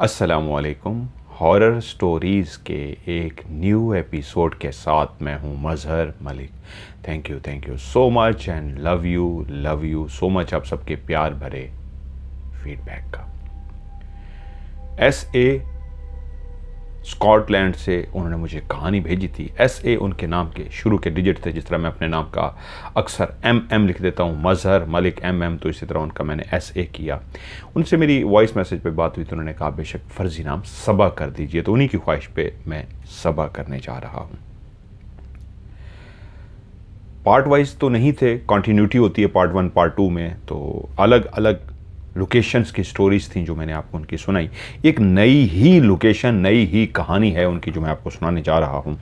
असलकुम horror stories के एक न्यू एपिसोड के साथ मैं हूं Mazhar Malik thank you thank you so much and love you love you so much आप सबके प्यार भरे फीडबैक का एस ए स्कॉटलैंड से उन्होंने मुझे कहानी भेजी थी एस ए उनके नाम के शुरू के डिजिट थे जिस तरह मैं अपने नाम का अक्सर एम एम लिख देता हूँ मजहर मलिक एम एम तो इसी तरह उनका मैंने एस ए किया उनसे मेरी वॉइस मैसेज पे बात हुई तो उन्होंने कहा बेशक फ़र्जी नाम सबा कर दीजिए तो उन्हीं की ख्वाहिश पे मैं सबा करने जा रहा हूँ पार्ट वाइज तो नहीं थे कॉन्टीन्यूटी होती है पार्ट वन पार्ट टू में तो अलग अलग लोकेशंस की स्टोरीज थी जो मैंने आपको उनकी सुनाई एक नई ही लोकेशन नई ही कहानी है उनकी जो मैं आपको सुनाने जा रहा हूं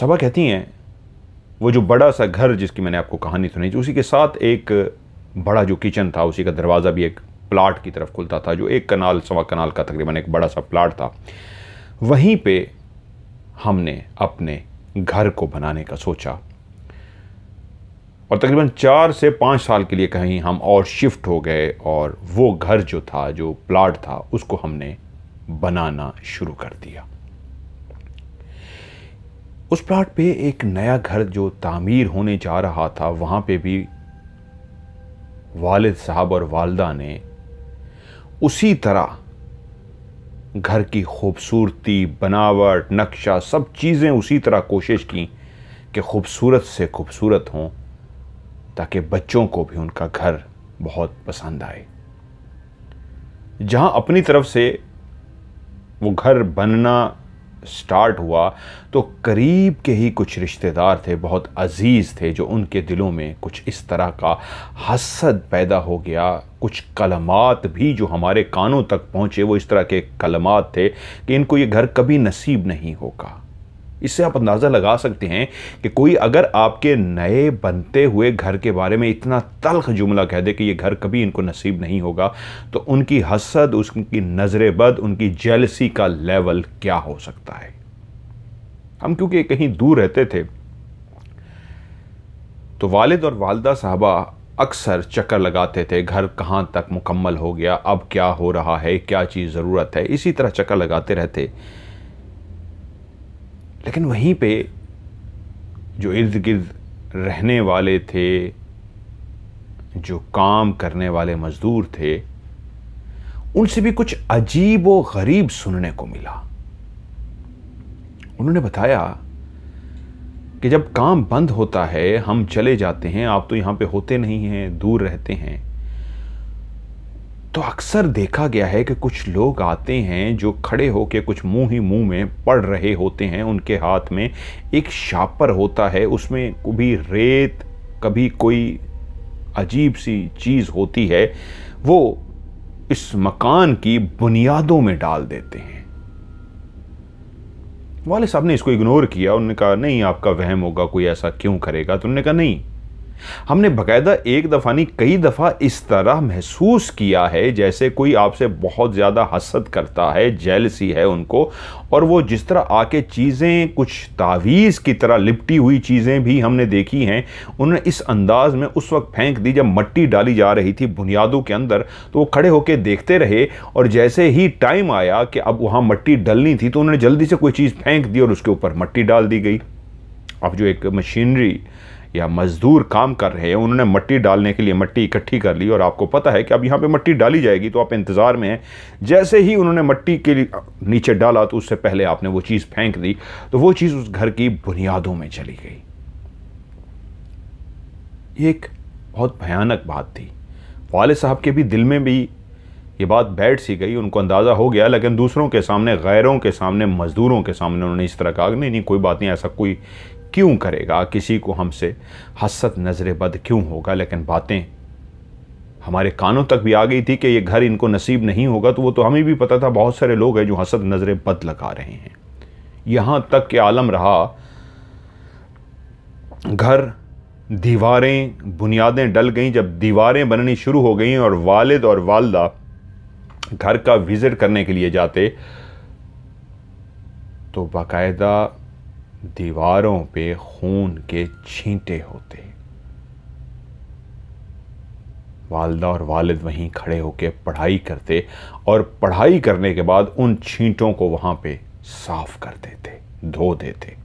सभा कहती हैं वो जो बड़ा सा घर जिसकी मैंने आपको कहानी सुनाई थी उसी के साथ एक बड़ा जो किचन था उसी का दरवाज़ा भी एक प्लाट की तरफ खुलता था जो एक कनाल सवा कनाल का तकरीबन एक बड़ा सा प्लाट था वहीं पे हमने अपने घर को बनाने का सोचा और तकरीबन चार से पाँच साल के लिए कहीं हम और शिफ्ट हो गए और वो घर जो था जो प्लाट था उसको हमने बनाना शुरू कर दिया उस प्लाट पे एक नया घर जो तामीर होने जा रहा था वहाँ पे भी वालिद साहब और वालदा ने उसी तरह घर की खूबसूरती बनावट नक्शा सब चीज़ें उसी तरह कोशिश की कि खूबसूरत से खूबसूरत हों ताकि बच्चों को भी उनका घर बहुत पसंद आए जहां अपनी तरफ से वो घर बनना स्टार्ट हुआ तो करीब के ही कुछ रिश्तेदार थे बहुत अजीज़ थे जो उनके दिलों में कुछ इस तरह का हसद पैदा हो गया कुछ कलमात भी जो हमारे कानों तक पहुँचे वो इस तरह के कलमात थे कि इनको ये घर कभी नसीब नहीं होगा इससे आप अंदाज़ा लगा सकते हैं कि कोई अगर आपके नए बनते हुए घर के बारे में इतना तलख जुमला कह दे कि ये घर कभी इनको नसीब नहीं होगा तो उनकी हसद उसकी नज़र बद उनकी जेलसी का लेवल क्या हो सकता है हम क्योंकि कहीं दूर रहते थे तो वालिद और वालदा साहबा अक्सर चक्कर लगाते थे घर कहाँ तक मुकम्मल हो गया अब क्या हो रहा है क्या चीज़ ज़रूरत है इसी तरह चक्कर लगाते रहते लेकिन वहीं पे जो इर्द गिर्द रहने वाले थे जो काम करने वाले मज़दूर थे उनसे भी कुछ अजीब व गरीब सुनने को मिला उन्होंने बताया कि जब काम बंद होता है हम चले जाते हैं आप तो यहाँ पे होते नहीं हैं दूर रहते हैं तो अक्सर देखा गया है कि कुछ लोग आते हैं जो खड़े होकर कुछ मुंह ही मुंह में पड़ रहे होते हैं उनके हाथ में एक शापर होता है उसमें कभी रेत कभी कोई अजीब सी चीज़ होती है वो इस मकान की बुनियादों में डाल देते हैं वाले साहब ने इसको इग्नोर किया उन्होंने कहा नहीं आपका वहम होगा कोई ऐसा क्यों करेगा तो उन्होंने कहा नहीं हमने बकायदा एक दफ़ा नहीं कई दफ़ा इस तरह महसूस किया है जैसे कोई आपसे बहुत ज़्यादा हसद करता है जेलसी है उनको और वो जिस तरह आके चीज़ें कुछ तावीज़ की तरह लिपटी हुई चीज़ें भी हमने देखी हैं उन्होंने इस अंदाज़ में उस वक्त फेंक दी जब मट्टी डाली जा रही थी बुनियादों के अंदर तो वो खड़े होकर देखते रहे और जैसे ही टाइम आया कि अब वहाँ मट्टी डलनी थी तो उन्होंने जल्दी से कोई चीज़ फेंक दी और उसके ऊपर मट्टी डाल दी गई अब जो एक मशीनरी या मज़दूर काम कर रहे हैं उन्होंने मट्टी डालने के लिए मट्टी इकट्ठी कर ली और आपको पता है कि अब यहाँ पे मट्टी डाली जाएगी तो आप इंतज़ार में हैं जैसे ही उन्होंने मट्टी के नीचे डाला तो उससे पहले आपने वो चीज़ फेंक दी तो वो चीज़ उस घर की बुनियादों में चली गई ये एक बहुत भयानक बात थी वाले साहब के भी दिल में भी ये बात बैठ सी गई उनको अंदाज़ा हो गया लेकिन दूसरों के सामने गैरों के सामने मज़दूरों के सामने उन्होंने इस तरह कहा नहीं नहीं कोई बात नहीं ऐसा कोई क्यों करेगा किसी को हमसे हसत नज़रबद क्यों होगा लेकिन बातें हमारे कानों तक भी आ गई थी कि ये घर इनको नसीब नहीं होगा तो वो तो हमें भी पता था बहुत सारे लोग हैं जो हसद नज़रें बद लगा रहे हैं यहां तक के आलम रहा घर दीवारें बुनियादें डल गईं जब दीवारें बननी शुरू हो गईं और वालिद और वालदा घर का विज़िट करने के लिए जाते तो बाकायदा दीवारों पे खून के छींटे होते वालदा और वालिद वहीं खड़े होकर पढ़ाई करते और पढ़ाई करने के बाद उन छींटों को वहां पे साफ कर देते धो देते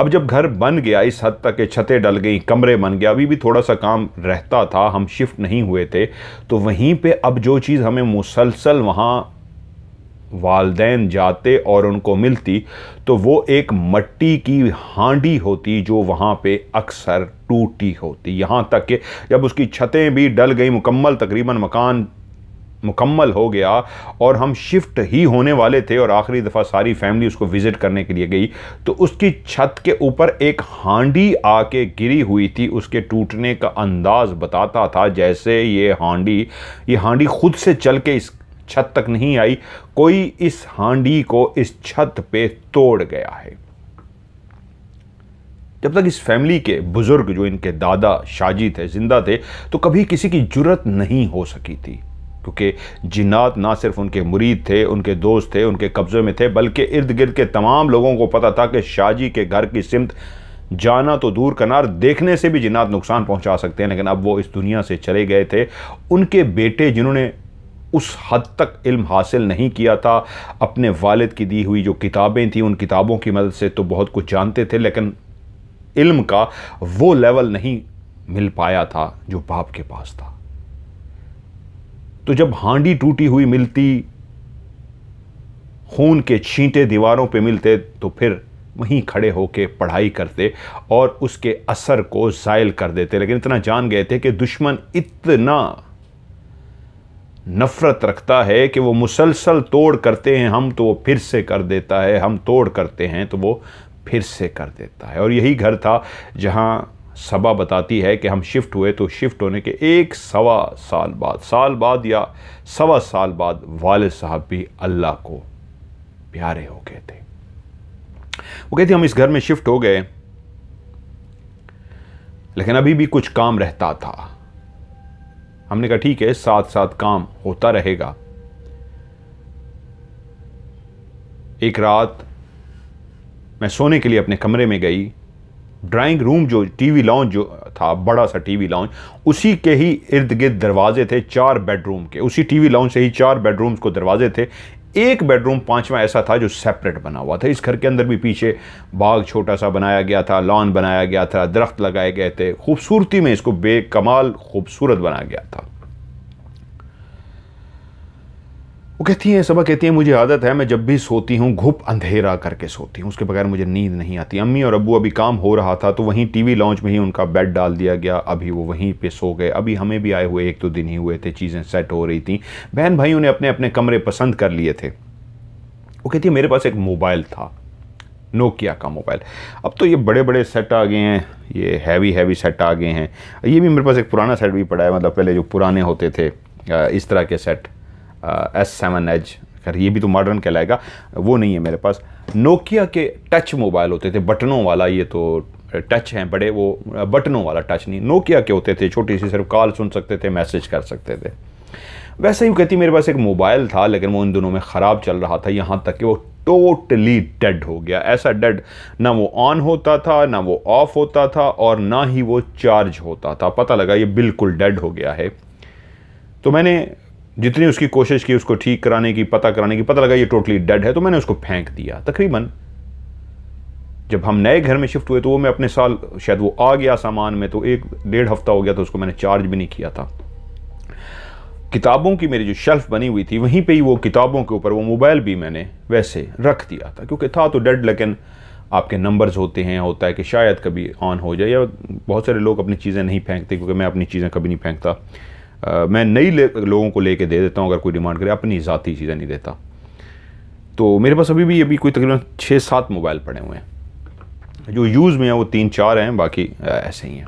अब जब घर बन गया इस हद तक के छतें डल गई कमरे बन गया अभी भी थोड़ा सा काम रहता था हम शिफ्ट नहीं हुए थे तो वहीं पे अब जो चीज़ हमें मुसलसल वहाँ वालदेन जाते और उनको मिलती तो वो एक मट्टी की हांडी होती जो वहाँ पे अक्सर टूटी होती यहाँ तक कि जब उसकी छतें भी डल गई मुकम्मल तकरीबन मकान मुकम्मल हो गया और हम शिफ्ट ही होने वाले थे और आखिरी दफ़ा सारी फैमिली उसको विज़िट करने के लिए गई तो उसकी छत के ऊपर एक हांडी आके गिरी हुई थी उसके टूटने का अंदाज़ बताता था जैसे ये हांडी ये हांडी खुद से चल के इस छत तक नहीं आई कोई इस हांडी को इस छत पे तोड़ गया है जब तक इस फैमिली के बुज़ुर्ग जो इनके दादा शाजी थे ज़िंदा थे तो कभी किसी की जरूरत नहीं हो सकी थी क्योंकि जिन्नात ना सिर्फ उनके मुरीद थे उनके दोस्त थे उनके कब्ज़े में थे बल्कि इर्द गिर्द के तमाम लोगों को पता था कि शाहजी के घर की सिमत जाना तो दूर कनार देखने से भी जिन्नात नुकसान पहुंचा सकते हैं लेकिन अब वो इस दुनिया से चले गए थे उनके बेटे जिन्होंने उस हद तक इल्म हासिल नहीं किया था अपने वालिद की दी हुई जो किताबें थी उन किताबों की मदद से तो बहुत कुछ जानते थे लेकिन इल्म का वो लेवल नहीं मिल पाया था जो बाप के पास था तो जब हांडी टूटी हुई मिलती खून के छींटे दीवारों पे मिलते तो फिर वहीं खड़े होकर पढ़ाई करते और उसके असर को ज़ायल कर देते लेकिन इतना जान गए थे कि दुश्मन इतना नफ़रत रखता है कि वो मुसलसल तोड़ करते हैं हम तो वो फिर से कर देता है हम तोड़ करते हैं तो वो फिर से कर देता है और यही घर था जहाँ सबा बताती है कि हम शिफ्ट हुए तो शिफ्ट होने के एक सवा साल बाद साल बाद या सवा साल बाद वाल साहब भी अल्लाह को प्यारे हो गए थे वो कहते हम इस घर में शिफ्ट हो गए लेकिन अभी भी कुछ काम रहता था हमने कहा ठीक है साथ साथ काम होता रहेगा एक रात मैं सोने के लिए अपने कमरे में गई ड्राइंग रूम जो टीवी लॉन्च जो था बड़ा सा टीवी लॉन्च उसी के ही इर्द गिर्द दरवाजे थे चार बेडरूम के उसी टीवी लॉन्च से ही चार बेडरूम्स को दरवाजे थे एक बेडरूम पांचवा ऐसा था जो सेपरेट बना हुआ था इस घर के अंदर भी पीछे बाग छोटा सा बनाया गया था लॉन बनाया गया था दरख्त लगाए गए थे खूबसूरती में इसको बेकमाल खूबसूरत बनाया गया था वो कहती हैं सबा कहती हैं मुझे आदत है मैं जब भी सोती हूँ घुप अंधेरा करके सोती हूँ उसके बगैर मुझे नींद नहीं आती अम्मी और अबू अभी काम हो रहा था तो वहीं टीवी लॉन्च में ही उनका बेड डाल दिया गया अभी वो वहीं पे सो गए अभी हमें भी आए हुए एक दो तो दिन ही हुए थे चीज़ें सेट हो रही थी बहन भाई उन्हें अपने अपने कमरे पसंद कर लिए थे वो कहती है मेरे पास एक मोबाइल था नोकिया का मोबाइल अब तो ये बड़े बड़े सेट आ गए हैं ये हैवी हैवी सेट आ गए हैं ये भी मेरे पास एक पुराना सेट भी पड़ा है मतलब पहले जो पुराने होते थे इस तरह के सेट एस सेवन एच खैर ये भी तो मॉडर्न कहलाएगा वो नहीं है मेरे पास नोकिया के टच मोबाइल होते थे बटनों वाला ये तो टच uh, हैं बड़े वो uh, बटनों वाला टच नहीं नोकिया के होते थे छोटी सी सिर्फ कॉल सुन सकते थे मैसेज कर सकते थे वैसे ही कहती मेरे पास एक मोबाइल था लेकिन वो इन दिनों में ख़राब चल रहा था यहाँ तक कि वो टोटली डेड हो गया ऐसा डेड ना वो ऑन होता था ना वो ऑफ होता था और ना ही वो चार्ज होता था पता लगा ये बिल्कुल डेड हो गया है तो मैंने जितनी उसकी कोशिश की उसको ठीक कराने की पता कराने की पता लगा ये टोटली डेड है तो मैंने उसको फेंक दिया तकरीबन जब हम नए घर में शिफ्ट हुए तो वो मैं अपने साल शायद वो आ गया सामान में तो एक डेढ़ हफ्ता हो गया तो उसको मैंने चार्ज भी नहीं किया था किताबों की मेरी जो शेल्फ़ बनी हुई थी वहीं पे ही वो किताबों के ऊपर वो मोबाइल भी मैंने वैसे रख दिया था क्योंकि था तो डेड लेकिन आपके नंबर्स होते हैं होता है कि शायद कभी ऑन हो जाए या बहुत सारे लोग अपनी चीज़ें नहीं फेंकते क्योंकि मैं अपनी चीज़ें कभी नहीं फेंकता आ, मैं नई लोगों को लेके दे देता हूँ अगर कोई डिमांड करे अपनी ज़ाती चीज़ें नहीं देता तो मेरे पास अभी भी अभी कोई तकरीबन छः सात मोबाइल पड़े हुए हैं जो यूज़ में हैं वो तीन चार हैं बाकी ऐसे ही हैं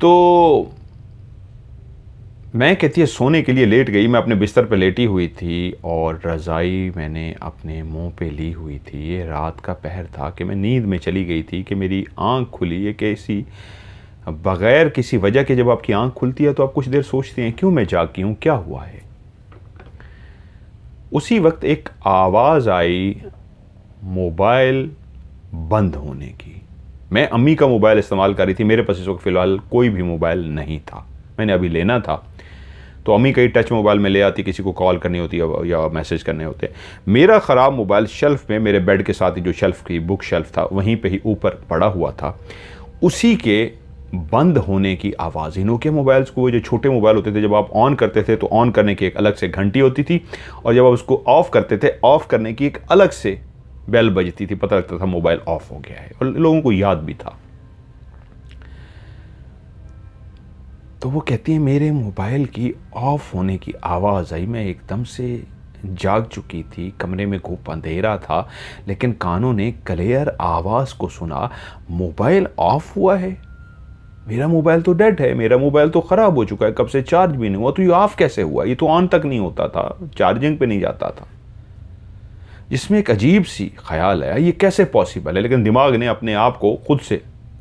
तो मैं कहती है सोने के लिए लेट गई मैं अपने बिस्तर पर लेटी हुई थी और रज़ाई मैंने अपने मुंह पे ली हुई थी ये रात का पहर था कि मैं नींद में चली गई थी कि मेरी आंख खुली है कि ऐसी बग़ैर किसी वजह के जब आपकी आंख खुलती है तो आप कुछ देर सोचते हैं क्यों मैं जागी हूं क्या हुआ है उसी वक्त एक आवाज़ आई मोबाइल बंद होने की मैं अम्मी का मोबाइल इस्तेमाल कर रही थी मेरे पास इस वक्त फ़िलहाल कोई भी मोबाइल नहीं था मैंने अभी लेना था तो अम्मी कहीं टच मोबाइल में ले आती किसी को कॉल करनी होती है या मैसेज करने होते हैं मेरा ख़राब मोबाइल शेल्फ़ में मेरे बेड के साथ ही जो शेल्फ़ की बुक शेल्फ़ था वहीं पे ही ऊपर पड़ा हुआ था उसी के बंद होने की आवाज़ के मोबाइल्स को जो छोटे मोबाइल होते थे जब आप ऑन करते थे तो ऑन करने की एक अलग से घंटी होती थी और जब आप उसको ऑफ़ करते थे ऑफ़ करने की एक अलग से बेल बजती थी पता लगता था मोबाइल ऑफ़ हो गया है और लोगों को याद भी था तो वो कहती है मेरे मोबाइल की ऑफ़ होने की आवाज़ आई मैं एकदम से जाग चुकी थी कमरे में खूब अंधेरा था लेकिन कानों ने क्लियर आवाज़ को सुना मोबाइल ऑफ़ हुआ है मेरा मोबाइल तो डेड है मेरा मोबाइल तो ख़राब हो चुका है कब से चार्ज भी नहीं हुआ तो ये ऑफ कैसे हुआ ये तो ऑन तक नहीं होता था चार्जिंग पे नहीं जाता था जिसमें एक अजीब सी ख्याल आया ये कैसे पॉसिबल है लेकिन दिमाग ने अपने आप को खुद से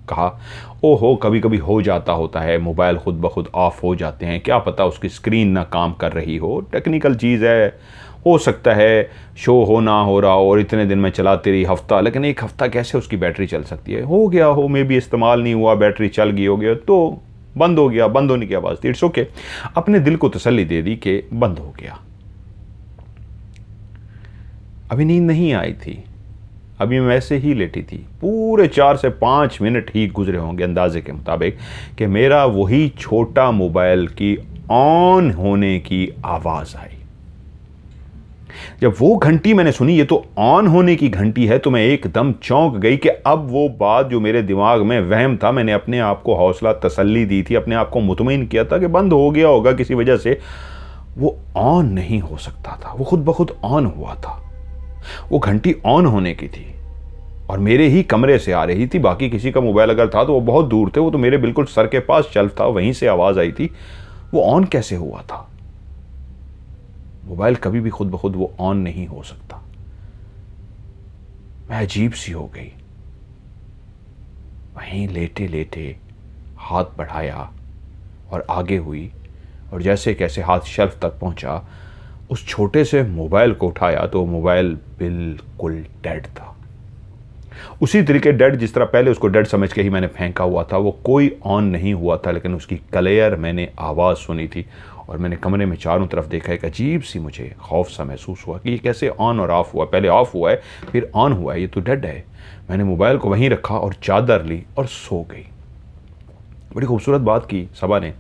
कहा ओहो कभी कभी हो जाता होता है मोबाइल खुद ब खुद ऑफ हो जाते हैं क्या पता उसकी स्क्रीन ना काम कर रही हो टेक्निकल चीज़ है हो सकता है शो हो ना हो रहा हो और इतने दिन में चलाती रही हफ्ता लेकिन एक हफ्ता कैसे उसकी बैटरी चल सकती है हो गया हो मे बी इस्तेमाल नहीं हुआ बैटरी चल गई हो गया तो बंद हो गया बंद होने की आवाज़ थी इट्स ओके अपने दिल को तसली दे दी कि बंद हो गया अभी नींद नहीं आई थी अभी मैं वैसे ही लेटी थी पूरे चार से पाँच मिनट ही गुजरे होंगे अंदाजे के मुताबिक कि मेरा वही छोटा मोबाइल की ऑन होने की आवाज़ आई जब वो घंटी मैंने सुनी ये तो ऑन होने की घंटी है तो मैं एकदम चौंक गई कि अब वो बात जो मेरे दिमाग में वहम था मैंने अपने आप को हौसला तसल्ली दी थी अपने आप को मुतमिन किया था कि बंद हो गया होगा किसी वजह से वो ऑन नहीं हो सकता था वो खुद ब खुद ऑन हुआ था वो घंटी ऑन होने की थी और मेरे ही कमरे से आ रही थी बाकी किसी का मोबाइल अगर था तो वो बहुत दूर थे वो तो मेरे बिल्कुल सर के पास शेल्फ था वहीं से आवाज़ आई थी वो ऑन कैसे हुआ था मोबाइल कभी भी खुद ब खुद वो ऑन नहीं हो सकता मैं अजीब सी हो गई वहीं लेटे लेटे हाथ बढ़ाया और आगे हुई और जैसे कैसे हाथ शेल्फ तक पहुंचा उस छोटे से मोबाइल को उठाया तो मोबाइल बिल्कुल डेड था उसी तरीके डेड जिस तरह पहले उसको डेड समझ के ही मैंने फेंका हुआ था वो कोई ऑन नहीं हुआ था लेकिन उसकी क्लियर मैंने आवाज़ सुनी थी और मैंने कमरे में चारों तरफ देखा एक अजीब सी मुझे खौफ सा महसूस हुआ कि ये कैसे ऑन और ऑफ़ हुआ पहले ऑफ़ हुआ है फिर ऑन हुआ है ये तो डेड है मैंने मोबाइल को वहीं रखा और चादर ली और सो गई बड़ी खूबसूरत बात की सबा ने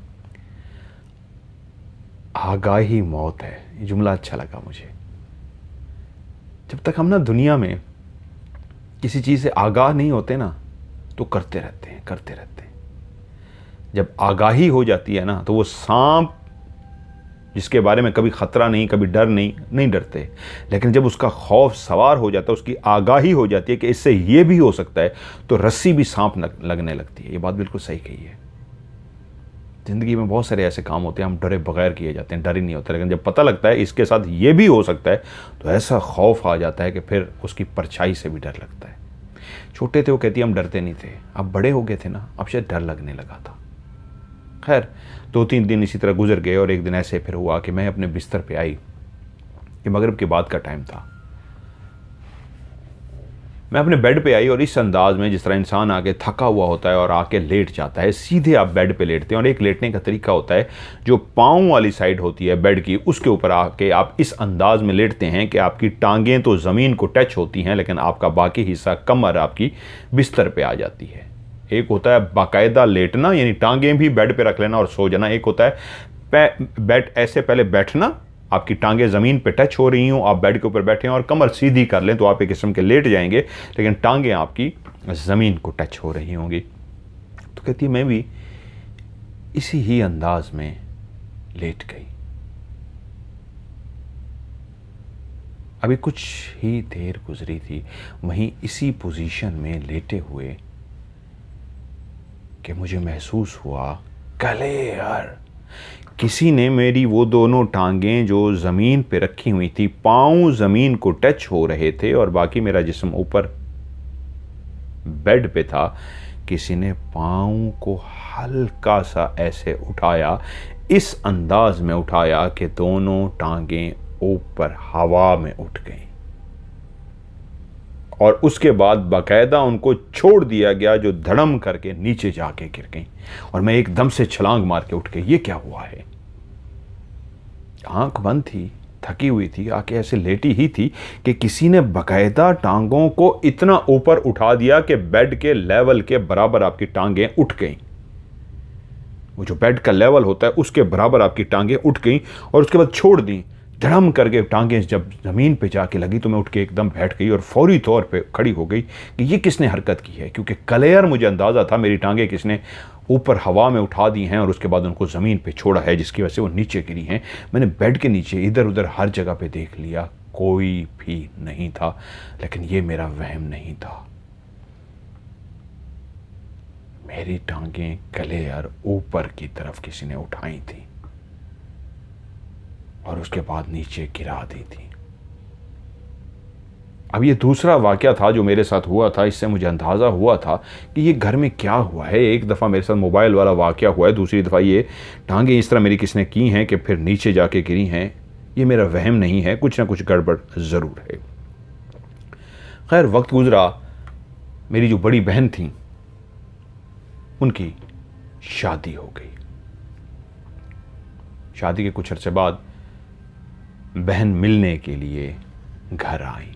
आगाही मौत है ये जुमला अच्छा लगा मुझे जब तक हम ना दुनिया में किसी चीज़ से आगाह नहीं होते ना तो करते रहते हैं करते रहते हैं जब आगाही हो जाती है ना तो वो सांप जिसके बारे में कभी ख़तरा नहीं कभी डर नहीं नहीं डरते लेकिन जब उसका खौफ सवार हो जाता है उसकी आगाही हो जाती है कि इससे ये भी हो सकता है तो रस्सी भी सांप लगने लगती है ये बात बिल्कुल सही कही है ज़िंदगी में बहुत सारे ऐसे काम होते हैं हम डरे बगैर किए जाते हैं डर ही नहीं होता लेकिन जब पता लगता है इसके साथ ये भी हो सकता है तो ऐसा खौफ आ जाता है कि फिर उसकी परछाई से भी डर लगता है छोटे थे वो कहती हम डरते नहीं थे अब बड़े हो गए थे ना अब शायद डर लगने लगा था खैर दो तीन दिन इसी तरह गुजर गए और एक दिन ऐसे फिर हुआ कि मैं अपने बिस्तर पे आई कि मगरब के बाद का टाइम था मैं अपने बेड पे आई और इस अंदाज में जिस तरह इंसान आके थका हुआ होता है और आके लेट जाता है सीधे आप बेड पे लेटते हैं और एक लेटने का तरीका होता है जो पाँव वाली साइड होती है बेड की उसके ऊपर आके आप इस अंदाज में लेटते हैं कि आपकी टांगें तो ज़मीन को टच होती हैं लेकिन आपका बाकी हिस्सा कमर आपकी बिस्तर पर आ जाती है एक होता है बाकायदा लेटना यानी टांगें भी बेड पे रख लेना और सो जाना एक होता है बेड ऐसे पहले बैठना आपकी टांगें ज़मीन पे टच हो रही हों आप बेड के ऊपर बैठे हैं और कमर सीधी कर लें तो आप एक किस्म के लेट जाएंगे लेकिन टांगें आपकी ज़मीन को टच हो रही होंगी तो कहती है मैं भी इसी ही अंदाज में लेट गई अभी कुछ ही देर गुजरी थी वहीं इसी पोजीशन में लेटे हुए करके मुझे महसूस हुआ कले यार किसी ने मेरी वो दोनों टांगें जो ज़मीन पे रखी हुई थी पाँव ज़मीन को टच हो रहे थे और बाकी मेरा जिसम ऊपर बेड पे था किसी ने पाँव को हल्का सा ऐसे उठाया इस अंदाज में उठाया कि दोनों टांगें ऊपर हवा में उठ गई और उसके बाद बाकायदा उनको छोड़ दिया गया जो धड़म करके नीचे जाके गिर गई और मैं एकदम से छलांग मार के उठ के ये क्या हुआ है आंख बंद थी थकी हुई थी आके ऐसे लेटी ही थी कि किसी ने बाकायदा टांगों को इतना ऊपर उठा दिया कि बेड के लेवल के बराबर आपकी टांगें उठ गईं वो जो बेड का लेवल होता है उसके बराबर आपकी टांगें उठ गईं और उसके बाद छोड़ दी धड़म करके टांगें जब ज़मीन पे जाके लगी तो मैं उठ के एकदम बैठ गई और फौरी तौर पे खड़ी हो गई कि ये किसने हरकत की है क्योंकि कलेयर मुझे अंदाज़ा था मेरी टांगें किसने ऊपर हवा में उठा दी हैं और उसके बाद उनको ज़मीन पे छोड़ा है जिसकी वजह से वो नीचे गिरी हैं मैंने बेड के नीचे इधर उधर हर जगह पर देख लिया कोई भी नहीं था लेकिन ये मेरा वहम नहीं था मेरी टांगें कलेयर ऊपर की तरफ किसी ने उठाई थी और उसके बाद नीचे गिरा दी थी अब ये दूसरा वाक़ था जो मेरे साथ हुआ था इससे मुझे अंदाज़ा हुआ था कि ये घर में क्या हुआ है एक दफ़ा मेरे साथ मोबाइल वाला वाक़ हुआ है दूसरी दफ़ा ये टांगें इस तरह मेरी किसने की हैं कि फिर नीचे जाके गिरी हैं ये मेरा वहम नहीं है कुछ ना कुछ गड़बड़ ज़रूर है खैर वक्त गुज़रा मेरी जो बड़ी बहन थी उनकी शादी हो गई शादी के कुछ अरसे बाद बहन मिलने के लिए घर आई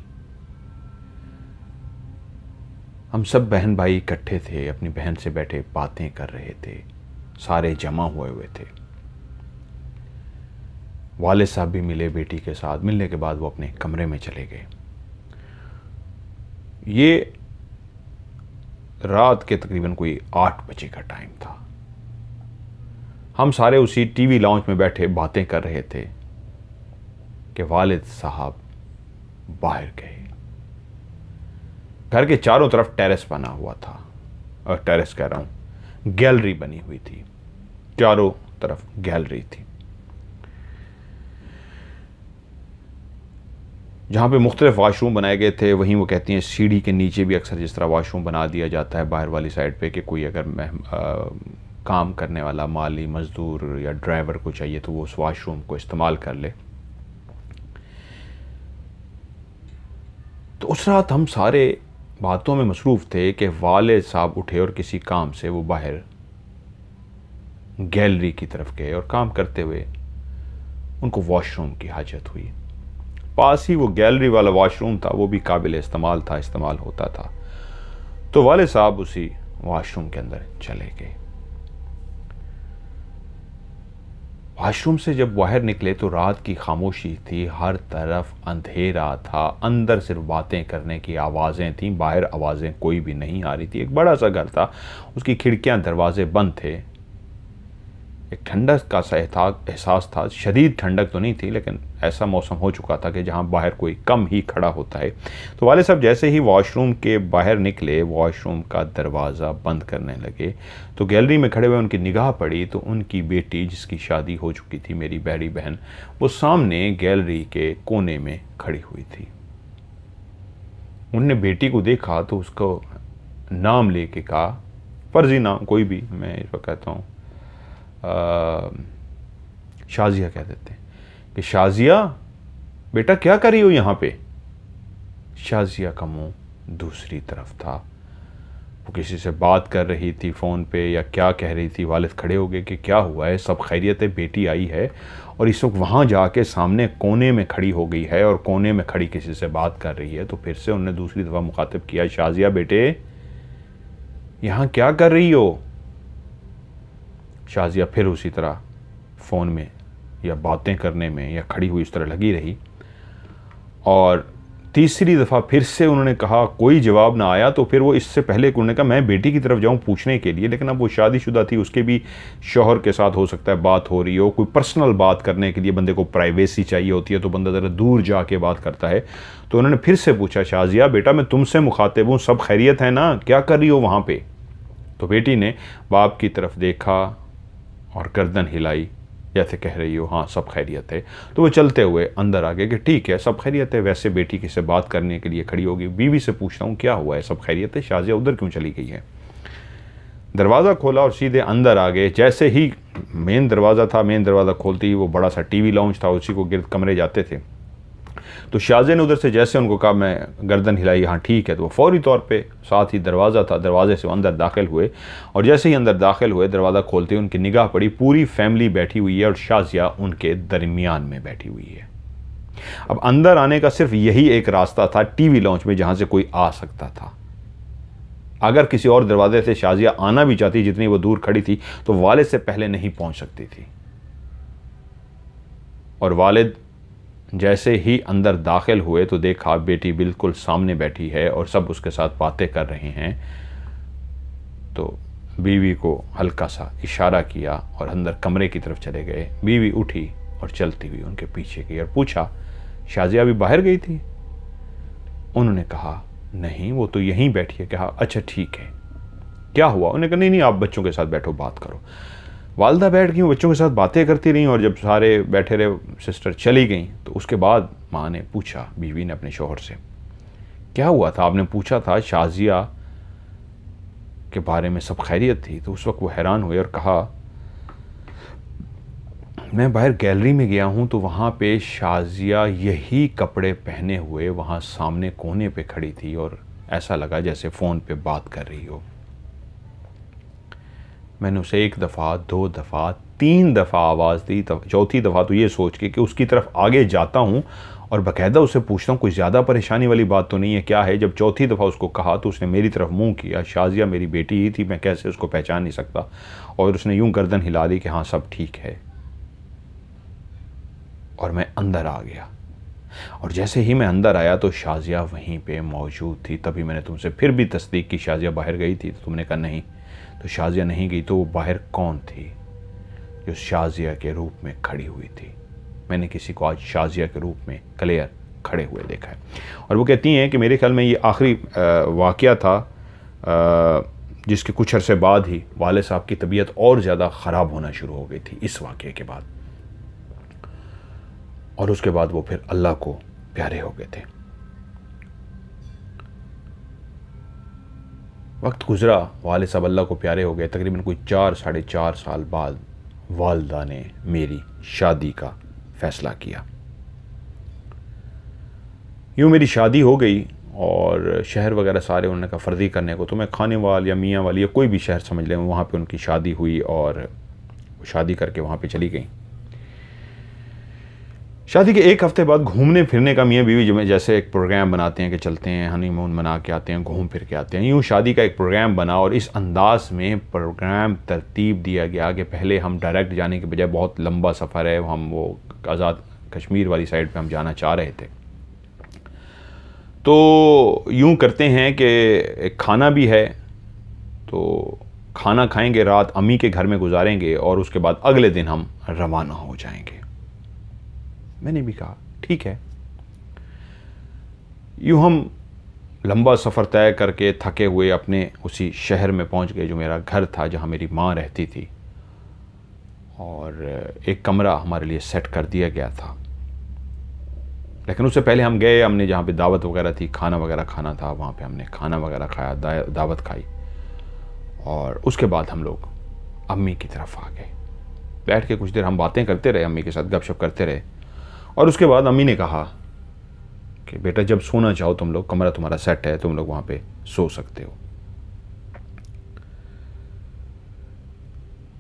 हम सब बहन भाई इकट्ठे थे अपनी बहन से बैठे बातें कर रहे थे सारे जमा हुए हुए थे वाले साहब भी मिले बेटी के साथ मिलने के बाद वो अपने कमरे में चले गए ये रात के तकरीबन कोई आठ बजे का टाइम था हम सारे उसी टीवी लाउंज में बैठे बातें कर रहे थे कि वालिद साहब बाहर गए घर के चारों तरफ टेरेस बना हुआ था और टेरेस कह रहा हूँ गैलरी बनी हुई थी चारों तरफ गैलरी थी जहाँ पे मुख्तलिफ वाशरूम बनाए गए थे वहीं वो कहती हैं सीढ़ी के नीचे भी अक्सर जिस तरह वाशरूम बना दिया जाता है बाहर वाली साइड पे कि कोई अगर आ, काम करने वाला माली मज़दूर या ड्राइवर को चाहिए तो वो उस वाशरूम को इस्तेमाल कर ले तो उस रात हम सारे बातों में मसरूफ़ थे कि वाले साहब उठे और किसी काम से वो बाहर गैलरी की तरफ गए और काम करते हुए उनको वॉशरूम की हाजत हुई पास ही वो गैलरी वाला वॉशरूम था वो भी काबिल इस्तेमाल था इस्तेमाल होता था तो वाले साहब उसी वॉशरूम के अंदर चले गए वॉशरूम से जब बाहर निकले तो रात की खामोशी थी हर तरफ अंधेरा था अंदर सिर्फ बातें करने की आवाज़ें थीं बाहर आवाज़ें कोई भी नहीं आ रही थी एक बड़ा सा घर था उसकी खिड़कियां दरवाजे बंद थे एक ठंडक का सा एहसास था शदीद ठंडक तो नहीं थी लेकिन ऐसा मौसम हो चुका था कि जहाँ बाहर कोई कम ही खड़ा होता है तो वाले साहब जैसे ही वॉशरूम के बाहर निकले वॉशरूम का दरवाज़ा बंद करने लगे तो गैलरी में खड़े हुए उनकी निगाह पड़ी तो उनकी बेटी जिसकी शादी हो चुकी थी मेरी बहरी बहन वो सामने गैलरी के कोने में खड़ी हुई थी उनने बेटी को देखा तो उसको नाम लेके कहा फर्जी नाम कोई भी मैं इस वक्त कहता हूँ शाजिया कह देते हैं कि शाजिया बेटा क्या कर रही हो यहाँ पे शाजिया का मुँह दूसरी तरफ था वो किसी से बात कर रही थी फ़ोन पे या क्या कह रही थी वालिद खड़े हो गए कि क्या हुआ है सब खैरियत है बेटी आई है और इस वक्त वहाँ जाके सामने कोने में खड़ी हो गई है और कोने में खड़ी किसी से बात कर रही है तो फिर से उनने दूसरी दफ़ा मुखातब किया शाजिया बेटे यहाँ क्या कर रही हो शाजिया फिर उसी तरह फ़ोन में या बातें करने में या खड़ी हुई उस तरह लगी रही और तीसरी दफ़ा फिर से उन्होंने कहा कोई जवाब ना आया तो फिर वो इससे पहले उन्होंने कहा मैं बेटी की तरफ जाऊं पूछने के लिए लेकिन अब वो शादीशुदा थी उसके भी शोहर के साथ हो सकता है बात हो रही हो कोई पर्सनल बात करने के लिए बंदे को प्राइवेसी चाहिए होती है तो बंदा ज़रा दूर जा के बात करता है तो उन्होंने फिर से पूछा शाजिया बेटा मैं तुमसे मुखातिब हूँ सब खैरियत है ना क्या कर रही हो वहाँ पर तो बेटी ने बाप की तरफ देखा और गर्दन हिलाई जैसे कह रही हो हाँ सब खैरियत है तो वो चलते हुए अंदर आ गए कि ठीक है सब खैरियत है वैसे बेटी किसे बात करने के लिए खड़ी होगी बीवी से पूछता हूँ क्या हुआ है सब खैरियत है शाजिया उधर क्यों चली गई है दरवाज़ा खोला और सीधे अंदर आ गए जैसे ही मेन दरवाज़ा था मेन दरवाज़ा खोलती ही वो बड़ा सा टीवी लाउंज था उसी को गिरद कमरे जाते थे तो शाहजह ने उधर से जैसे उनको कहा मैं गर्दन हिलाई हाँ ठीक है तो वो फौरी तौर पे साथ ही दरवाज़ा था दरवाजे से अंदर दाखिल हुए और जैसे ही अंदर दाखिल हुए दरवाज़ा खोलते उनकी निगाह पड़ी पूरी फैमिली बैठी हुई है और शाजिया उनके दरमियान में बैठी हुई है अब अंदर आने का सिर्फ यही एक रास्ता था टीवी लॉन्च में जहाँ से कोई आ सकता था अगर किसी और दरवाजे से शाजिया आना भी चाहती जितनी वो दूर खड़ी थी तो वालिद से पहले नहीं पहुंच सकती थी और वालिद जैसे ही अंदर दाखिल हुए तो देखा बेटी बिल्कुल सामने बैठी है और सब उसके साथ बातें कर रहे हैं तो बीवी को हल्का सा इशारा किया और अंदर कमरे की तरफ चले गए बीवी उठी और चलती हुई उनके पीछे गई और पूछा शाजिया भी बाहर गई थी उन्होंने कहा नहीं वो तो यहीं बैठी है कहा अच्छा ठीक है क्या हुआ उन्होंने कहा नहीं नहीं आप बच्चों के साथ बैठो बात करो वालदा बैठ गई बच्चों के साथ बातें करती रहीं और जब सारे बैठे रहे सिस्टर चली गई तो उसके बाद माँ ने पूछा बीवी ने अपने शोहर से क्या हुआ था आपने पूछा था शाजिया के बारे में सब खैरियत थी तो उस वक्त वो हैरान हुए और कहा मैं बाहर गैलरी में गया हूँ तो वहाँ पे शाजिया यही कपड़े पहने हुए वहाँ सामने कोने पे खड़ी थी और ऐसा लगा जैसे फ़ोन पे बात कर रही हो मैंने उसे एक दफ़ा दो दफ़ा तीन दफ़ा आवाज़ दी चौथी दफ़ा तो ये सोच के कि उसकी तरफ आगे जाता हूँ और बाकायदा उसे पूछता हूँ कोई ज़्यादा परेशानी वाली बात तो नहीं है क्या है जब चौथी दफ़ा उसको कहा तो उसने मेरी तरफ मुंह किया शाजिया मेरी बेटी ही थी मैं कैसे उसको पहचान नहीं सकता और उसने यूं गर्दन हिला दी कि हाँ सब ठीक है और मैं अंदर आ गया और जैसे ही मैं अंदर आया तो शाजिया वहीं पे मौजूद थी तभी मैंने तुमसे फिर भी तस्दीक की शाजिया बाहर गई थी तो तुमने कहा नहीं तो शाजिया नहीं गई तो वो बाहर कौन थी जो शाजिया के रूप में खड़ी हुई थी मैंने किसी को आज शाजिया के रूप में क्लियर खड़े हुए देखा है और वो कहती हैं कि मेरे ख्याल में ये आखिरी वाक़ था जिसके कुछ अरसे बाद ही वाले साहब की तबीयत और ज़्यादा ख़राब होना शुरू हो गई थी इस वाक़े के बाद और उसके बाद वो फिर अल्लाह को प्यारे हो गए थे वक्त गुजरा वाल अल्लाह को प्यारे हो गए तकरीबन कोई चार साढ़े चार साल बाद वालदा ने मेरी शादी का फ़ैसला किया यूँ मेरी शादी हो गई और शहर वगैरह सारे उन्होंने कहा फ़र्जी करने को तो मैं खाने वाल या मियाँ वाली या कोई भी शहर समझ लें वहाँ पे उनकी शादी हुई और शादी करके वहाँ पे चली गई शादी के एक हफ्ते बाद घूमने फिरने का मियाँ बीवी जैसे एक प्रोग्राम बनाते हैं कि चलते हैं हनीमून मना के आते हैं घूम फिर के आते हैं यूँ शादी का एक प्रोग्राम बना और इस अंदाज में प्रोग्राम तरतीब दिया गया कि पहले हम डायरेक्ट जाने के बजाय बहुत लंबा सफ़र है हम वो आज़ाद कश्मीर वाली साइड पर हम जाना चाह रहे थे तो यूँ करते हैं कि एक खाना भी है तो खाना खाएंगे रात अम्मी के घर में गुजारेंगे और उसके बाद अगले दिन हम रवाना हो जाएंगे मैंने भी कहा ठीक है यू हम लंबा सफ़र तय करके थके हुए अपने उसी शहर में पहुंच गए जो मेरा घर था जहां मेरी माँ रहती थी और एक कमरा हमारे लिए सेट कर दिया गया था लेकिन उससे पहले हम गए हमने जहाँ पे दावत वगैरह थी खाना वगैरह खाना था वहाँ पे हमने खाना वगैरह खाया दावत खाई और उसके बाद हम लोग अम्मी की तरफ आ गए बैठ के कुछ देर हम बातें करते रहे अम्मी के साथ गपशप करते रहे और उसके बाद अम्मी ने कहा कि बेटा जब सोना चाहो तुम लोग कमरा तुम्हारा सेट है तुम लोग वहाँ पे सो सकते हो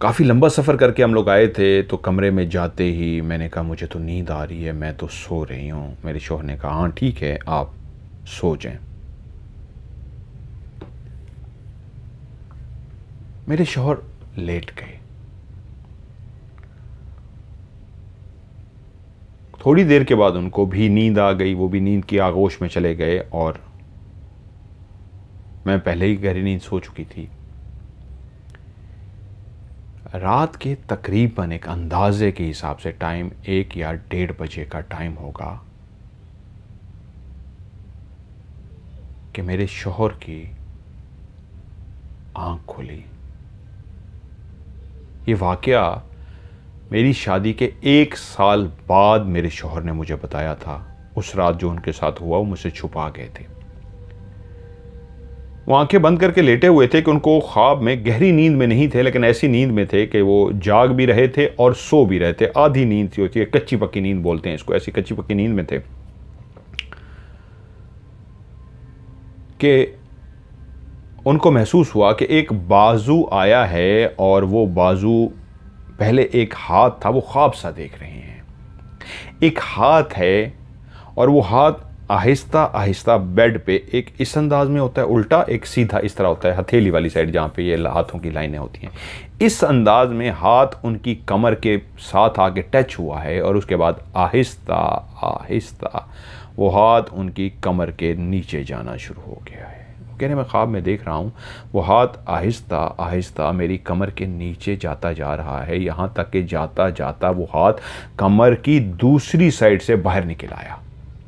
काफ़ी लंबा सफ़र करके हम लोग आए थे तो कमरे में जाते ही मैंने कहा मुझे तो नींद आ रही है मैं तो सो रही हूँ मेरे शोहर ने कहा हाँ ठीक है आप सो जाएं मेरे शोहर लेट गए थोड़ी देर के बाद उनको भी नींद आ गई वो भी नींद की आगोश में चले गए और मैं पहले ही गहरी नींद सो चुकी थी रात के तकरीबन एक अंदाजे के हिसाब से टाइम एक या डेढ़ बजे का टाइम होगा कि मेरे शोहर की आंख खुली ये वाकया मेरी शादी के एक साल बाद मेरे शोहर ने मुझे बताया था उस रात जो उनके साथ हुआ वो मुझसे छुपा गए थे वो आंखें बंद करके लेटे हुए थे कि उनको ख्वाब में गहरी नींद में नहीं थे लेकिन ऐसी नींद में थे कि वो जाग भी रहे थे और सो भी रहे थे आधी नींद सी होती है कच्ची पक्की नींद बोलते हैं इसको ऐसी कच्ची पक्की नींद में थे कि उनको महसूस हुआ कि एक बाजू आया है और वो बाजू पहले एक हाथ था वो ख्वाब सा देख रहे हैं एक हाथ है और वो हाथ आहिस्ता आहिस्ता बेड पे एक इस अंदाज में होता है उल्टा एक सीधा इस तरह होता है हथेली वाली साइड जहाँ पे ये हाथों की लाइनें होती हैं इस अंदाज में हाथ उनकी कमर के साथ आके टच हुआ है और उसके बाद आहिस्ता आहिस्ता वो हाथ उनकी कमर के नीचे जाना शुरू हो गया है कहने मैं ख्वाब में देख रहा हूँ वो हाथ आहिस्ता आहिस्ता मेरी कमर के नीचे जाता जा रहा है यहाँ तक कि जाता जाता वो हाथ कमर की दूसरी साइड से बाहर निकल आया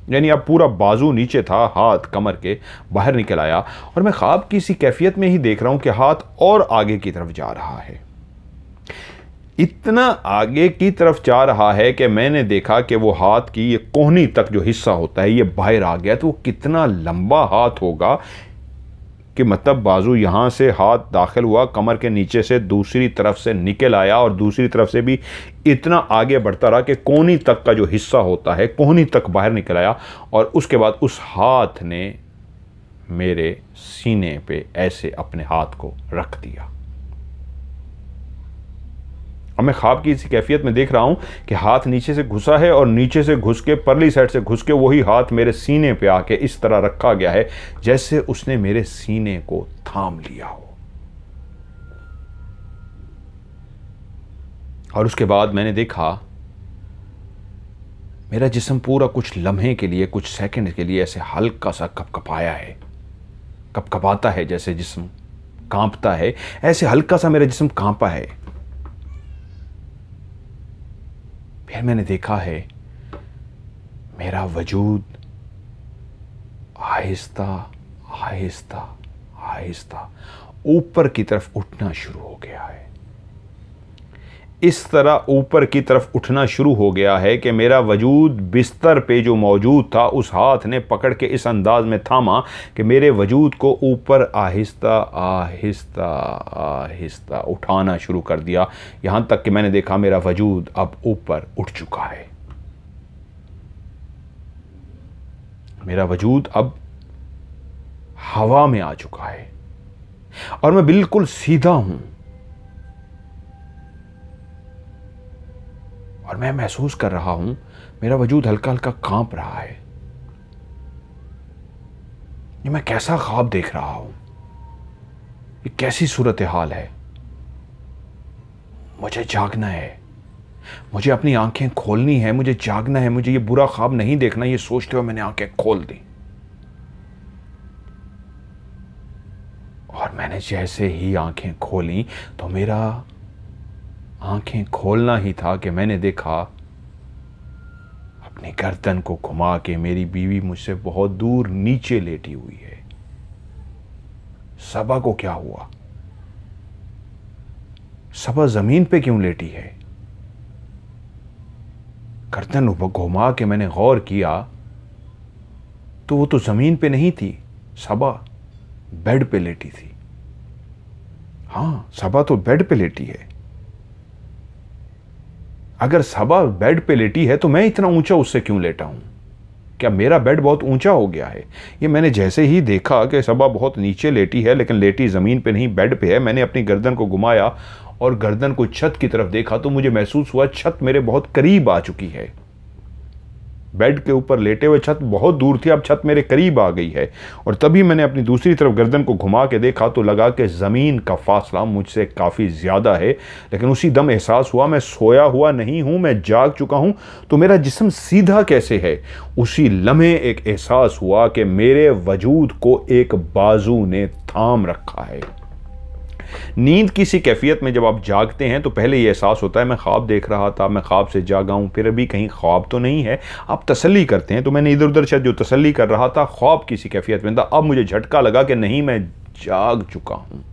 यानी अब पूरा बाजू नीचे था हाथ कमर के बाहर निकल आया और मैं ख्वाब की इसी कैफियत में ही देख रहा हूँ कि हाथ और आगे की तरफ जा रहा है इतना आगे की तरफ जा रहा है कि मैंने देखा कि वो हाथ की ये कोहनी तक जो हिस्सा होता है ये बाहर आ गया तो वो कितना लंबा हाथ होगा कि मतलब बाजू यहाँ से हाथ दाखिल हुआ कमर के नीचे से दूसरी तरफ से निकल आया और दूसरी तरफ से भी इतना आगे बढ़ता रहा कि कोहनी तक का जो हिस्सा होता है कोहनी तक बाहर निकल आया और उसके बाद उस हाथ ने मेरे सीने पे ऐसे अपने हाथ को रख दिया अब मैं ख्वाब की इसी कैफियत में देख रहा हूँ कि हाथ नीचे से घुसा है और नीचे से घुस के परली साइड से घुस के वही हाथ मेरे सीने पे आके इस तरह रखा गया है जैसे उसने मेरे सीने को थाम लिया हो और उसके बाद मैंने देखा मेरा जिसम पूरा कुछ लम्हे के लिए कुछ सेकंड के लिए ऐसे हल्का सा कपकपाया है कपकपाता है जैसे जिसम कांपता है ऐसे हल्का सा मेरा जिसम कांपा है फिर मैंने देखा है मेरा वजूद आहिस्ता आहिस्ता आहिस्ता ऊपर की तरफ उठना शुरू हो गया है इस तरह ऊपर की तरफ उठना शुरू हो गया है कि मेरा वजूद बिस्तर पे जो मौजूद था उस हाथ ने पकड़ के इस अंदाज में थामा कि मेरे वजूद को ऊपर आहिस्ता आहिस्ता आहिस्ता उठाना शुरू कर दिया यहाँ तक कि मैंने देखा मेरा वजूद अब ऊपर उठ चुका है मेरा वजूद अब हवा में आ चुका है और मैं बिल्कुल सीधा हूं और मैं महसूस कर रहा हूं मेरा वजूद हल्का हल्का कांप रहा है ये मैं कैसा ख्वाब देख रहा हूं ये कैसी सूरत हाल है मुझे जागना है मुझे अपनी आंखें खोलनी है मुझे जागना है मुझे ये बुरा ख्वाब नहीं देखना ये सोचते हुए मैंने आंखें खोल दी और मैंने जैसे ही आंखें खोली तो मेरा आंखें खोलना ही था कि मैंने देखा अपने गर्दन को घुमा के मेरी बीवी मुझसे बहुत दूर नीचे लेटी हुई है सबा को क्या हुआ सबा जमीन पे क्यों लेटी है गर्दन घुमा के मैंने गौर किया तो वो तो जमीन पे नहीं थी सबा बेड पे लेटी थी हाँ सबा तो बेड पे लेटी है अगर सबा बेड पे लेटी है तो मैं इतना ऊंचा उससे क्यों लेटा हूँ क्या मेरा बेड बहुत ऊंचा हो गया है ये मैंने जैसे ही देखा कि सबा बहुत नीचे लेटी है लेकिन लेटी ज़मीन पे नहीं बेड पे है मैंने अपनी गर्दन को घुमाया और गर्दन को छत की तरफ देखा तो मुझे महसूस हुआ छत मेरे बहुत करीब आ चुकी है बेड के ऊपर लेटे हुए छत बहुत दूर थी अब छत मेरे करीब आ गई है और तभी मैंने अपनी दूसरी तरफ गर्दन को घुमा के देखा तो लगा कि ज़मीन का फासला मुझसे काफ़ी ज़्यादा है लेकिन उसी दम एहसास हुआ मैं सोया हुआ नहीं हूँ मैं जाग चुका हूँ तो मेरा जिसम सीधा कैसे है उसी लम्हे एक एहसास हुआ कि मेरे वजूद को एक बाजू ने थाम रखा है नींद किसी कैफियत में जब आप जागते हैं तो पहले यह एहसास होता है मैं ख्वाब देख रहा था मैं ख्वाब से जागा हूँ फिर अभी कहीं ख्वाब तो नहीं है आप तसली करते हैं तो मैंने इधर उधर शायद जो तसली कर रहा था ख्वाब किसी कैफियत में था अब मुझे झटका लगा कि नहीं मैं जाग चुका हूँ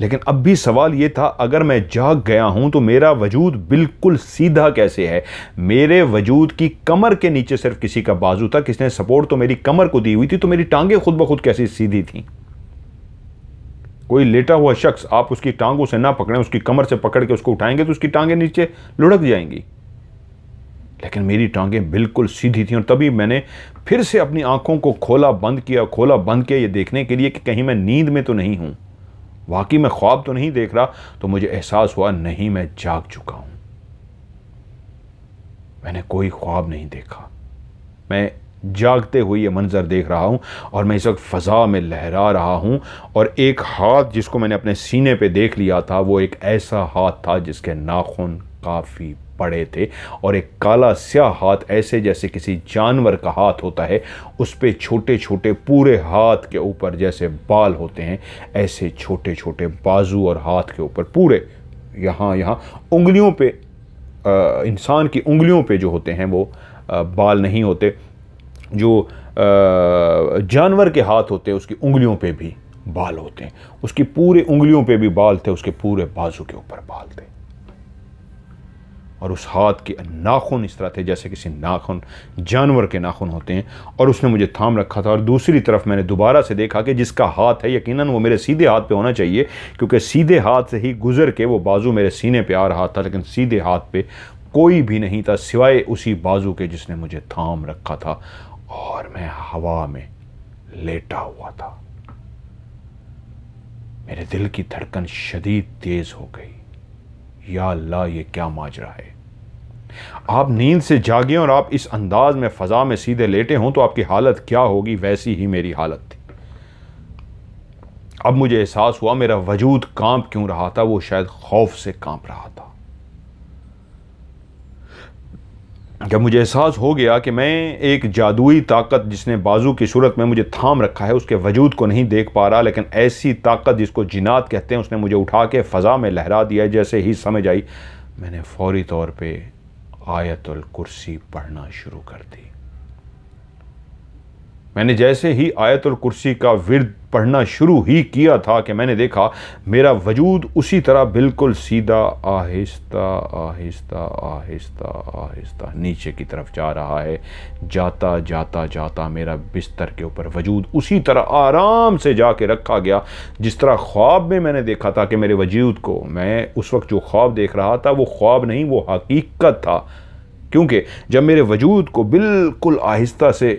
लेकिन अब भी सवाल यह था अगर मैं जाग गया हूं तो मेरा वजूद बिल्कुल सीधा कैसे है मेरे वजूद की कमर के नीचे सिर्फ किसी का बाजू था किसने सपोर्ट तो मेरी कमर को दी हुई थी तो मेरी टांगे खुद ब खुद कैसी सीधी थी कोई लेटा हुआ शख्स आप उसकी टांगों से ना पकड़ें उसकी कमर से पकड़ के उसको उठाएंगे तो उसकी टांगें नीचे लुढ़क जाएंगी लेकिन मेरी टांगें बिल्कुल सीधी थी और तभी मैंने फिर से अपनी आंखों को खोला बंद किया खोला बंद किया ये देखने के लिए कि कहीं मैं नींद में तो नहीं हूं वाकई मैं ख्वाब तो नहीं देख रहा तो मुझे एहसास हुआ नहीं मैं जाग चुका हूं मैंने कोई ख्वाब नहीं देखा मैं जागते हुए ये मंज़र देख रहा हूँ और मैं इस वक्त फ़ज़ा में लहरा रहा हूँ और एक हाथ जिसको मैंने अपने सीने पे देख लिया था वो एक ऐसा हाथ था जिसके नाखून काफ़ी पड़े थे और एक काला स्याह हाथ ऐसे जैसे किसी जानवर का हाथ होता है उस पर छोटे छोटे पूरे हाथ के ऊपर जैसे बाल होते हैं ऐसे छोटे छोटे बाजू और हाथ के ऊपर पूरे यहाँ यहाँ उंगलियों पे इंसान की उंगलियों पे जो होते हैं वो आ, बाल नहीं होते जो जानवर के हाथ होते हैं उसकी उंगलियों पे भी बाल होते हैं उसकी पूरे उंगलियों पे भी बाल थे उसके पूरे बाजू के ऊपर बाल थे और उस हाथ के नाखून इस तरह थे जैसे किसी नाखून जानवर के नाखून होते हैं और उसने मुझे थाम रखा था और दूसरी तरफ मैंने दोबारा से देखा कि जिसका हाथ है यकीनन वो मेरे सीधे हाथ पे होना चाहिए क्योंकि सीधे हाथ से ही गुजर के वो बाजू मेरे सीने पे आ रहा था लेकिन सीधे हाथ पे कोई भी नहीं था सिवाय उसी बाजू के जिसने मुझे थाम रखा था और मैं हवा में लेटा हुआ था मेरे दिल की धड़कन शदीद तेज हो गई या अल्लाह ये क्या माजरा है आप नींद से जागे और आप इस अंदाज में फ़जा में सीधे लेटे हों तो आपकी हालत क्या होगी वैसी ही मेरी हालत थी अब मुझे एहसास हुआ मेरा वजूद कांप क्यों रहा था वो शायद खौफ से कांप रहा था जब मुझे एहसास हो गया कि मैं एक जादुई ताकत जिसने बाजू की सूरत में मुझे थाम रखा है उसके वजूद को नहीं देख पा रहा लेकिन ऐसी ताकत जिसको जिनात कहते हैं उसने मुझे उठा के फ़ज़ा में लहरा दिया जैसे ही समझ आई मैंने फौरी तौर पे आयतुल कुर्सी पढ़ना शुरू कर दी मैंने जैसे ही आयतुल कुर्सी का विरद पढ़ना शुरू ही किया था कि मैंने देखा मेरा वजूद उसी तरह बिल्कुल सीधा आहिस्ता आहिस्ता आहिस्ता आहिस्ता नीचे की तरफ जा रहा है जाता जाता जाता मेरा बिस्तर के ऊपर वजूद उसी तरह आराम से जा के रखा गया जिस तरह ख्वाब में मैंने देखा था कि मेरे वजूद को मैं उस वक्त जो ख्वाब देख रहा था वो ख्वाब नहीं वो हकीकत था क्योंकि जब मेरे वजूद को बिल्कुल आहिस्ता से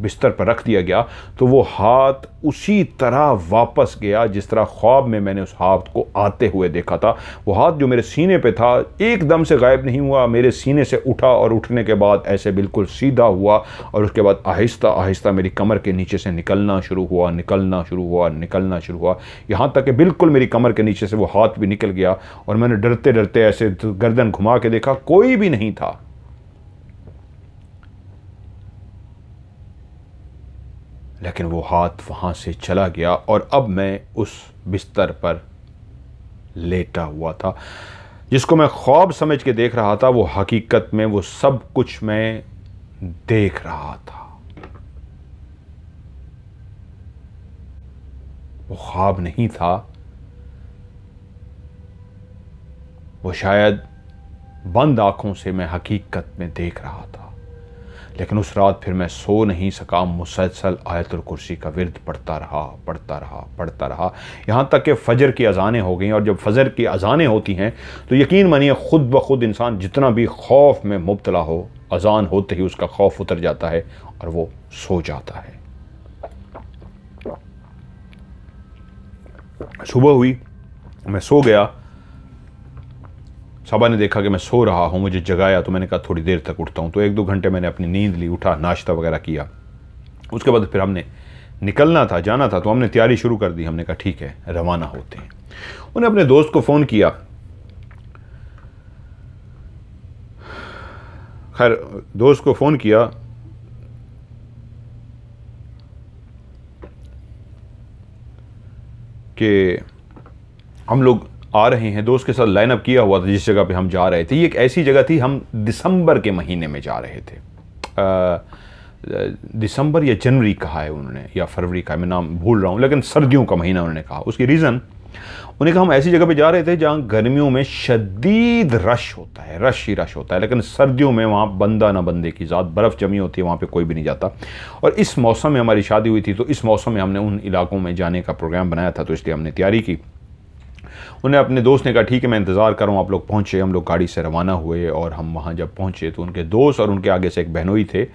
बिस्तर पर रख दिया गया तो वो हाथ उसी तरह वापस गया जिस तरह ख्वाब में मैंने उस हाथ को आते हुए देखा था वो हाथ जो मेरे सीने पे था एकदम से गायब नहीं हुआ मेरे सीने से उठा और उठने के बाद ऐसे बिल्कुल सीधा हुआ और उसके बाद आहिस्ता आहिस्ता मेरी कमर के नीचे से निकलना शुरू हुआ निकलना शुरू हुआ निकलना शुरू हुआ यहाँ तक कि बिल्कुल मेरी कमर के नीचे से वो हाथ भी निकल गया और मैंने डरते डरते ऐसे गर्दन घुमा के देखा कोई भी नहीं था लेकिन वो हाथ वहाँ से चला गया और अब मैं उस बिस्तर पर लेटा हुआ था जिसको मैं ख्वाब समझ के देख रहा था वो हकीकत में वो सब कुछ मैं देख रहा था वो ख्वाब नहीं था वो शायद बंद आंखों से मैं हकीकत में देख रहा था लेकिन उस रात फिर मैं सो नहीं सका मुसलसल आयतुल कुर्सी का विरद पढ़ता रहा पढ़ता रहा पढ़ता रहा यहाँ तक कि फ़जर की अजानें हो गई और जब फ़जर की अजानें होती हैं तो यकीन मानिए ख़ुद ब खुद इंसान जितना भी खौफ में मुबतला हो अजान होते ही उसका खौफ उतर जाता है और वो सो जाता है सुबह हुई मैं सो गया साबा ने देखा कि मैं सो रहा हूँ मुझे जगाया तो मैंने कहा थोड़ी देर तक उठता हूँ तो एक दो घंटे मैंने अपनी नींद ली उठा नाश्ता वगैरह किया उसके बाद फिर हमने निकलना था जाना था तो हमने तैयारी शुरू कर दी हमने कहा ठीक है रवाना होते हैं उन्हें अपने दोस्त को फ़ोन किया खैर दोस्त को फ़ोन किया कि हम लोग आ रहे हैं दोस्त के साथ लाइनअप किया हुआ था जिस जगह पे हम जा रहे थे ये एक ऐसी जगह थी हम दिसंबर के महीने में जा रहे थे आ, दिसंबर या जनवरी कहा है उन्होंने या फरवरी का मैं नाम भूल रहा हूँ लेकिन सर्दियों का महीना उन्होंने कहा उसकी रीज़न उन्हें कहा हम ऐसी जगह पे जा रहे थे जहाँ गर्मियों में शदीद रश होता है रश ही रश होता है लेकिन सर्दियों में वहाँ बंदा ना बंदे की ज़ात बर्फ़ जमी होती है वहाँ पे कोई भी नहीं जाता और इस मौसम में हमारी शादी हुई थी तो इस मौसम में हमने उन इलाकों में जाने का प्रोग्राम बनाया था तो इसलिए हमने तैयारी की उन्हें अपने दोस्त ने कहा ठीक है मैं इंतज़ार कर रहा हूँ आप लोग पहुँचे हम लोग गाड़ी से रवाना हुए और हम वहाँ जब पहुँचे तो उनके दोस्त और उनके आगे से एक बहनोई थे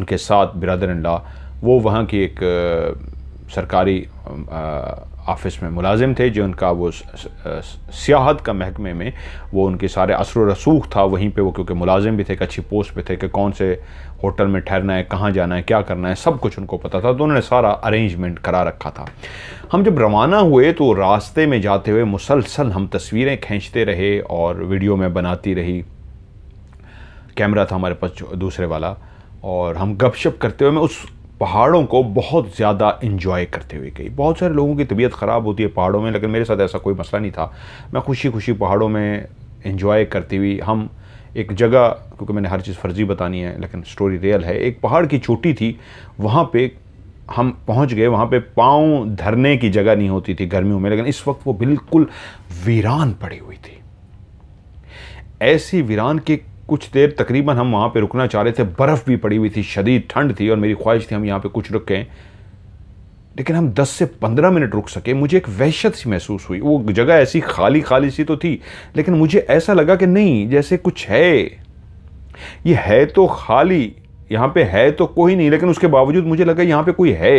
उनके साथ बिरदर ला वो वहाँ की एक सरकारी ऑफिस में मुलाजिम थे जो उनका वो सियाहत का महकमे में वो उनके सारे असर रसूख था वहीं पे वो क्योंकि मुलाजिम भी थे एक अच्छी पोस्ट पे थे कि कौन से होटल में ठहरना है कहाँ जाना है क्या करना है सब कुछ उनको पता था तो उन्होंने सारा अरेंजमेंट करा रखा था हम जब रवाना हुए तो रास्ते में जाते हुए मुसलसल हम तस्वीरें खींचते रहे और वीडियो में बनाती रही कैमरा था हमारे पास दूसरे वाला और हम गपशप करते हुए मैं उस पहाड़ों को बहुत ज़्यादा इन्जॉय करते हुए गई बहुत सारे लोगों की तबीयत ख़राब होती है पहाड़ों में लेकिन मेरे साथ ऐसा कोई मसला नहीं था मैं खुशी खुशी पहाड़ों में इन्जॉय करती हुई हम एक जगह क्योंकि मैंने हर चीज़ फर्जी बतानी है लेकिन स्टोरी रियल है एक पहाड़ की चोटी थी वहाँ पे हम पहुँच गए वहाँ पे पाँव धरने की जगह नहीं होती थी गर्मियों में लेकिन इस वक्त वो बिल्कुल वीरान पड़ी हुई थी ऐसी वीरान के कुछ देर तकरीबन हम वहाँ पे रुकना चाह रहे थे बर्फ़ भी पड़ी हुई थी शदीद ठंड थी और मेरी ख्वाहिश थी हम यहाँ पे कुछ रुकें लेकिन हम 10 से 15 मिनट रुक सके मुझे एक वहशत सी महसूस हुई वो जगह ऐसी खाली खाली सी तो थी लेकिन मुझे ऐसा लगा कि नहीं जैसे कुछ है ये है तो खाली यहाँ पे है तो कोई नहीं लेकिन उसके बावजूद मुझे लगा यहाँ पे कोई है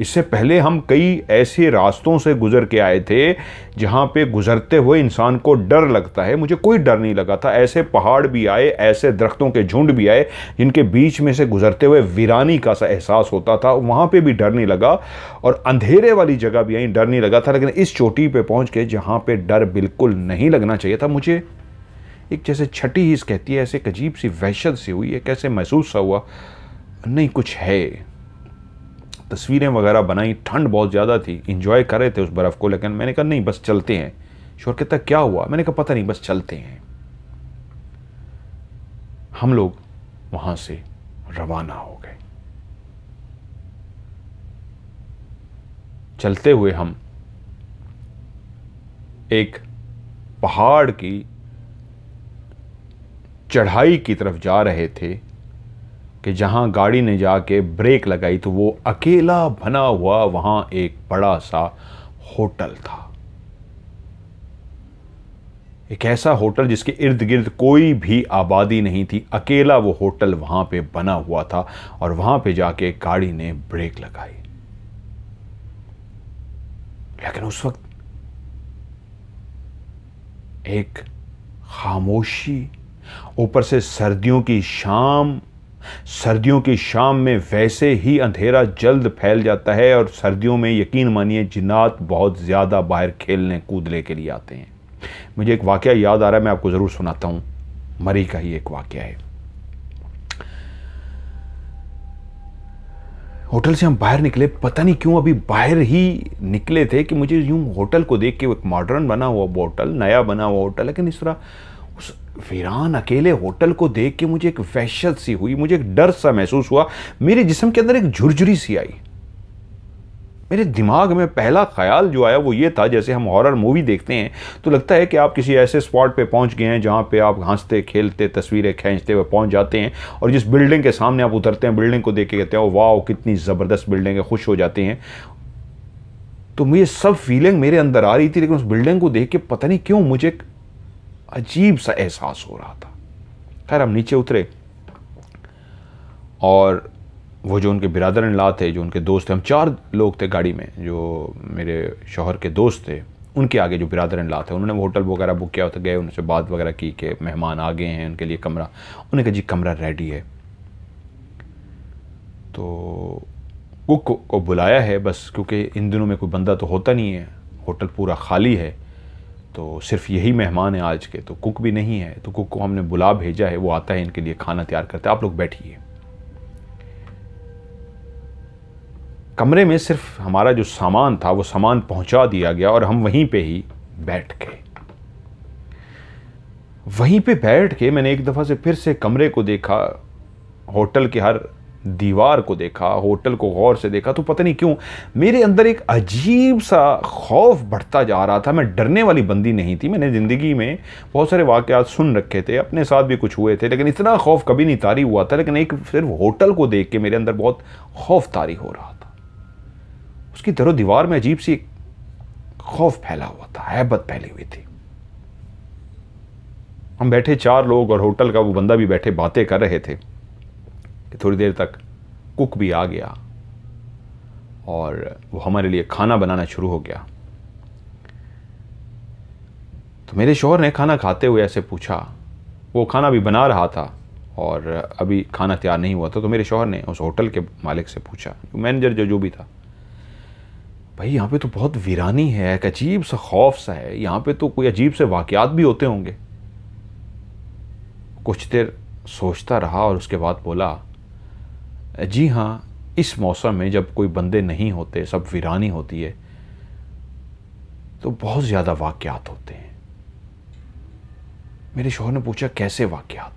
इससे पहले हम कई ऐसे रास्तों से गुजर के आए थे जहाँ पे गुजरते हुए इंसान को डर लगता है मुझे कोई डर नहीं लगा था ऐसे पहाड़ भी आए ऐसे दरख्तों के झुंड भी आए जिनके बीच में से गुजरते हुए वीरानी का सा एहसास होता था वहाँ पर भी डर नहीं लगा और अंधेरे वाली जगह भी आई डर नहीं लगा था लेकिन इस चोटी पर पहुँच के जहाँ पर डर बिल्कुल नहीं लगना चाहिए था मुझे एक जैसे छठी हीस कहती है ऐसे एक अजीब सी वहशत सी हुई है कैसे महसूस सा हुआ नहीं कुछ है तस्वीरें वगैरह बनाई ठंड बहुत ज़्यादा थी इंजॉय कर रहे थे उस बर्फ़ को लेकिन मैंने कहा नहीं बस चलते हैं शोर कहता क्या हुआ मैंने कहा पता नहीं बस चलते हैं हम लोग वहाँ से रवाना हो गए चलते हुए हम एक पहाड़ की चढ़ाई की तरफ जा रहे थे कि जहां गाड़ी ने जाके ब्रेक लगाई तो वो अकेला बना हुआ वहां एक बड़ा सा होटल था एक ऐसा होटल जिसके इर्द गिर्द कोई भी आबादी नहीं थी अकेला वो होटल वहां पे बना हुआ था और वहां पे जाके गाड़ी ने ब्रेक लगाई लेकिन उस वक्त एक खामोशी ऊपर से सर्दियों की शाम सर्दियों की शाम में वैसे ही अंधेरा जल्द फैल जाता है और सर्दियों में यकीन मानिए जिन्नात बहुत ज़्यादा बाहर खेलने कूदने के लिए आते हैं मुझे एक वाक़ याद आ रहा है मैं आपको ज़रूर सुनाता हूँ मरी का ही एक वाक़ है होटल से हम बाहर निकले पता नहीं क्यों अभी बाहर ही निकले थे कि मुझे यूं होटल को देख के एक मॉडर्न बना हुआ होटल नया बना हुआ होटल लेकिन इस तरह वीरान अकेले होटल को देख के मुझे एक वहशत सी हुई मुझे एक डर सा महसूस हुआ मेरे जिसम के अंदर एक झुरझुरी सी आई मेरे दिमाग में पहला ख्याल जो आया वो ये था जैसे हम हॉरर मूवी देखते हैं तो लगता है कि आप किसी ऐसे स्पॉट पे पहुंच गए हैं जहां पे आप हंसते खेलते तस्वीरें खींचते हुए पहुंच जाते हैं और जिस बिल्डिंग के सामने आप उतरते हैं बिल्डिंग को देख के कहते हैं वाह कितनी ज़बरदस्त बिल्डिंग है खुश हो जाते हैं तो मुझे सब फीलिंग मेरे अंदर आ रही थी लेकिन उस बिल्डिंग को देख के पता नहीं क्यों मुझे अजीब सा एहसास हो रहा था खैर हम नीचे उतरे और वो जो उनके बिरदर ला थे जो उनके दोस्त थे हम चार लोग थे गाड़ी में जो मेरे शोहर के दोस्त थे उनके आगे जो बिरदर ला थे उन्होंने होटल वगैरह बुक किया तो गए उनसे बात वगैरह की कि मेहमान आ गए हैं उनके लिए कमरा उन्होंने कहा जी कमरा रेडी है तो कुक को बुलाया है बस क्योंकि इन दिनों में कोई बंदा तो होता नहीं है होटल पूरा खाली है तो सिर्फ यही मेहमान हैं आज के तो कुक भी नहीं है तो कुक को हमने बुला भेजा है वो आता है इनके लिए खाना तैयार करता है आप लोग बैठिए कमरे में सिर्फ हमारा जो सामान था वो सामान पहुंचा दिया गया और हम वहीं पे ही बैठ गए वहीं पे बैठ के मैंने एक दफ़ा से फिर से कमरे को देखा होटल के हर दीवार को देखा होटल को गौर से देखा तो पता नहीं क्यों मेरे अंदर एक अजीब सा खौफ बढ़ता जा रहा था मैं डरने वाली बंदी नहीं थी मैंने ज़िंदगी में बहुत सारे वाक़ात सुन रखे थे अपने साथ भी कुछ हुए थे लेकिन इतना खौफ कभी नहीं तारी हुआ था लेकिन एक सिर्फ होटल को देख के मेरे अंदर बहुत खौफ तारी हो रहा था उसकी तरह दीवार में अजीब सी खौफ फैला हुआ था हैबत फैली हुई थी हम बैठे चार लोग और होटल का वो बंदा भी बैठे बातें कर रहे थे कि थोड़ी देर तक कुक भी आ गया और वो हमारे लिए खाना बनाना शुरू हो गया तो मेरे शोहर ने खाना खाते हुए ऐसे पूछा वो खाना भी बना रहा था और अभी खाना तैयार नहीं हुआ था तो, तो मेरे शोहर ने उस होटल के मालिक से पूछा मैनेजर जो जो भी था भाई यहाँ पे तो बहुत वीरानी है एक अजीब सा खौफ सा है यहाँ पे तो कोई अजीब से वाक़ात भी होते होंगे कुछ देर सोचता रहा और उसके बाद बोला जी हाँ इस मौसम में जब कोई बंदे नहीं होते सब वीरानी होती है तो बहुत ज़्यादा वाक्यात होते हैं मेरे शोहर ने पूछा कैसे वाक्यात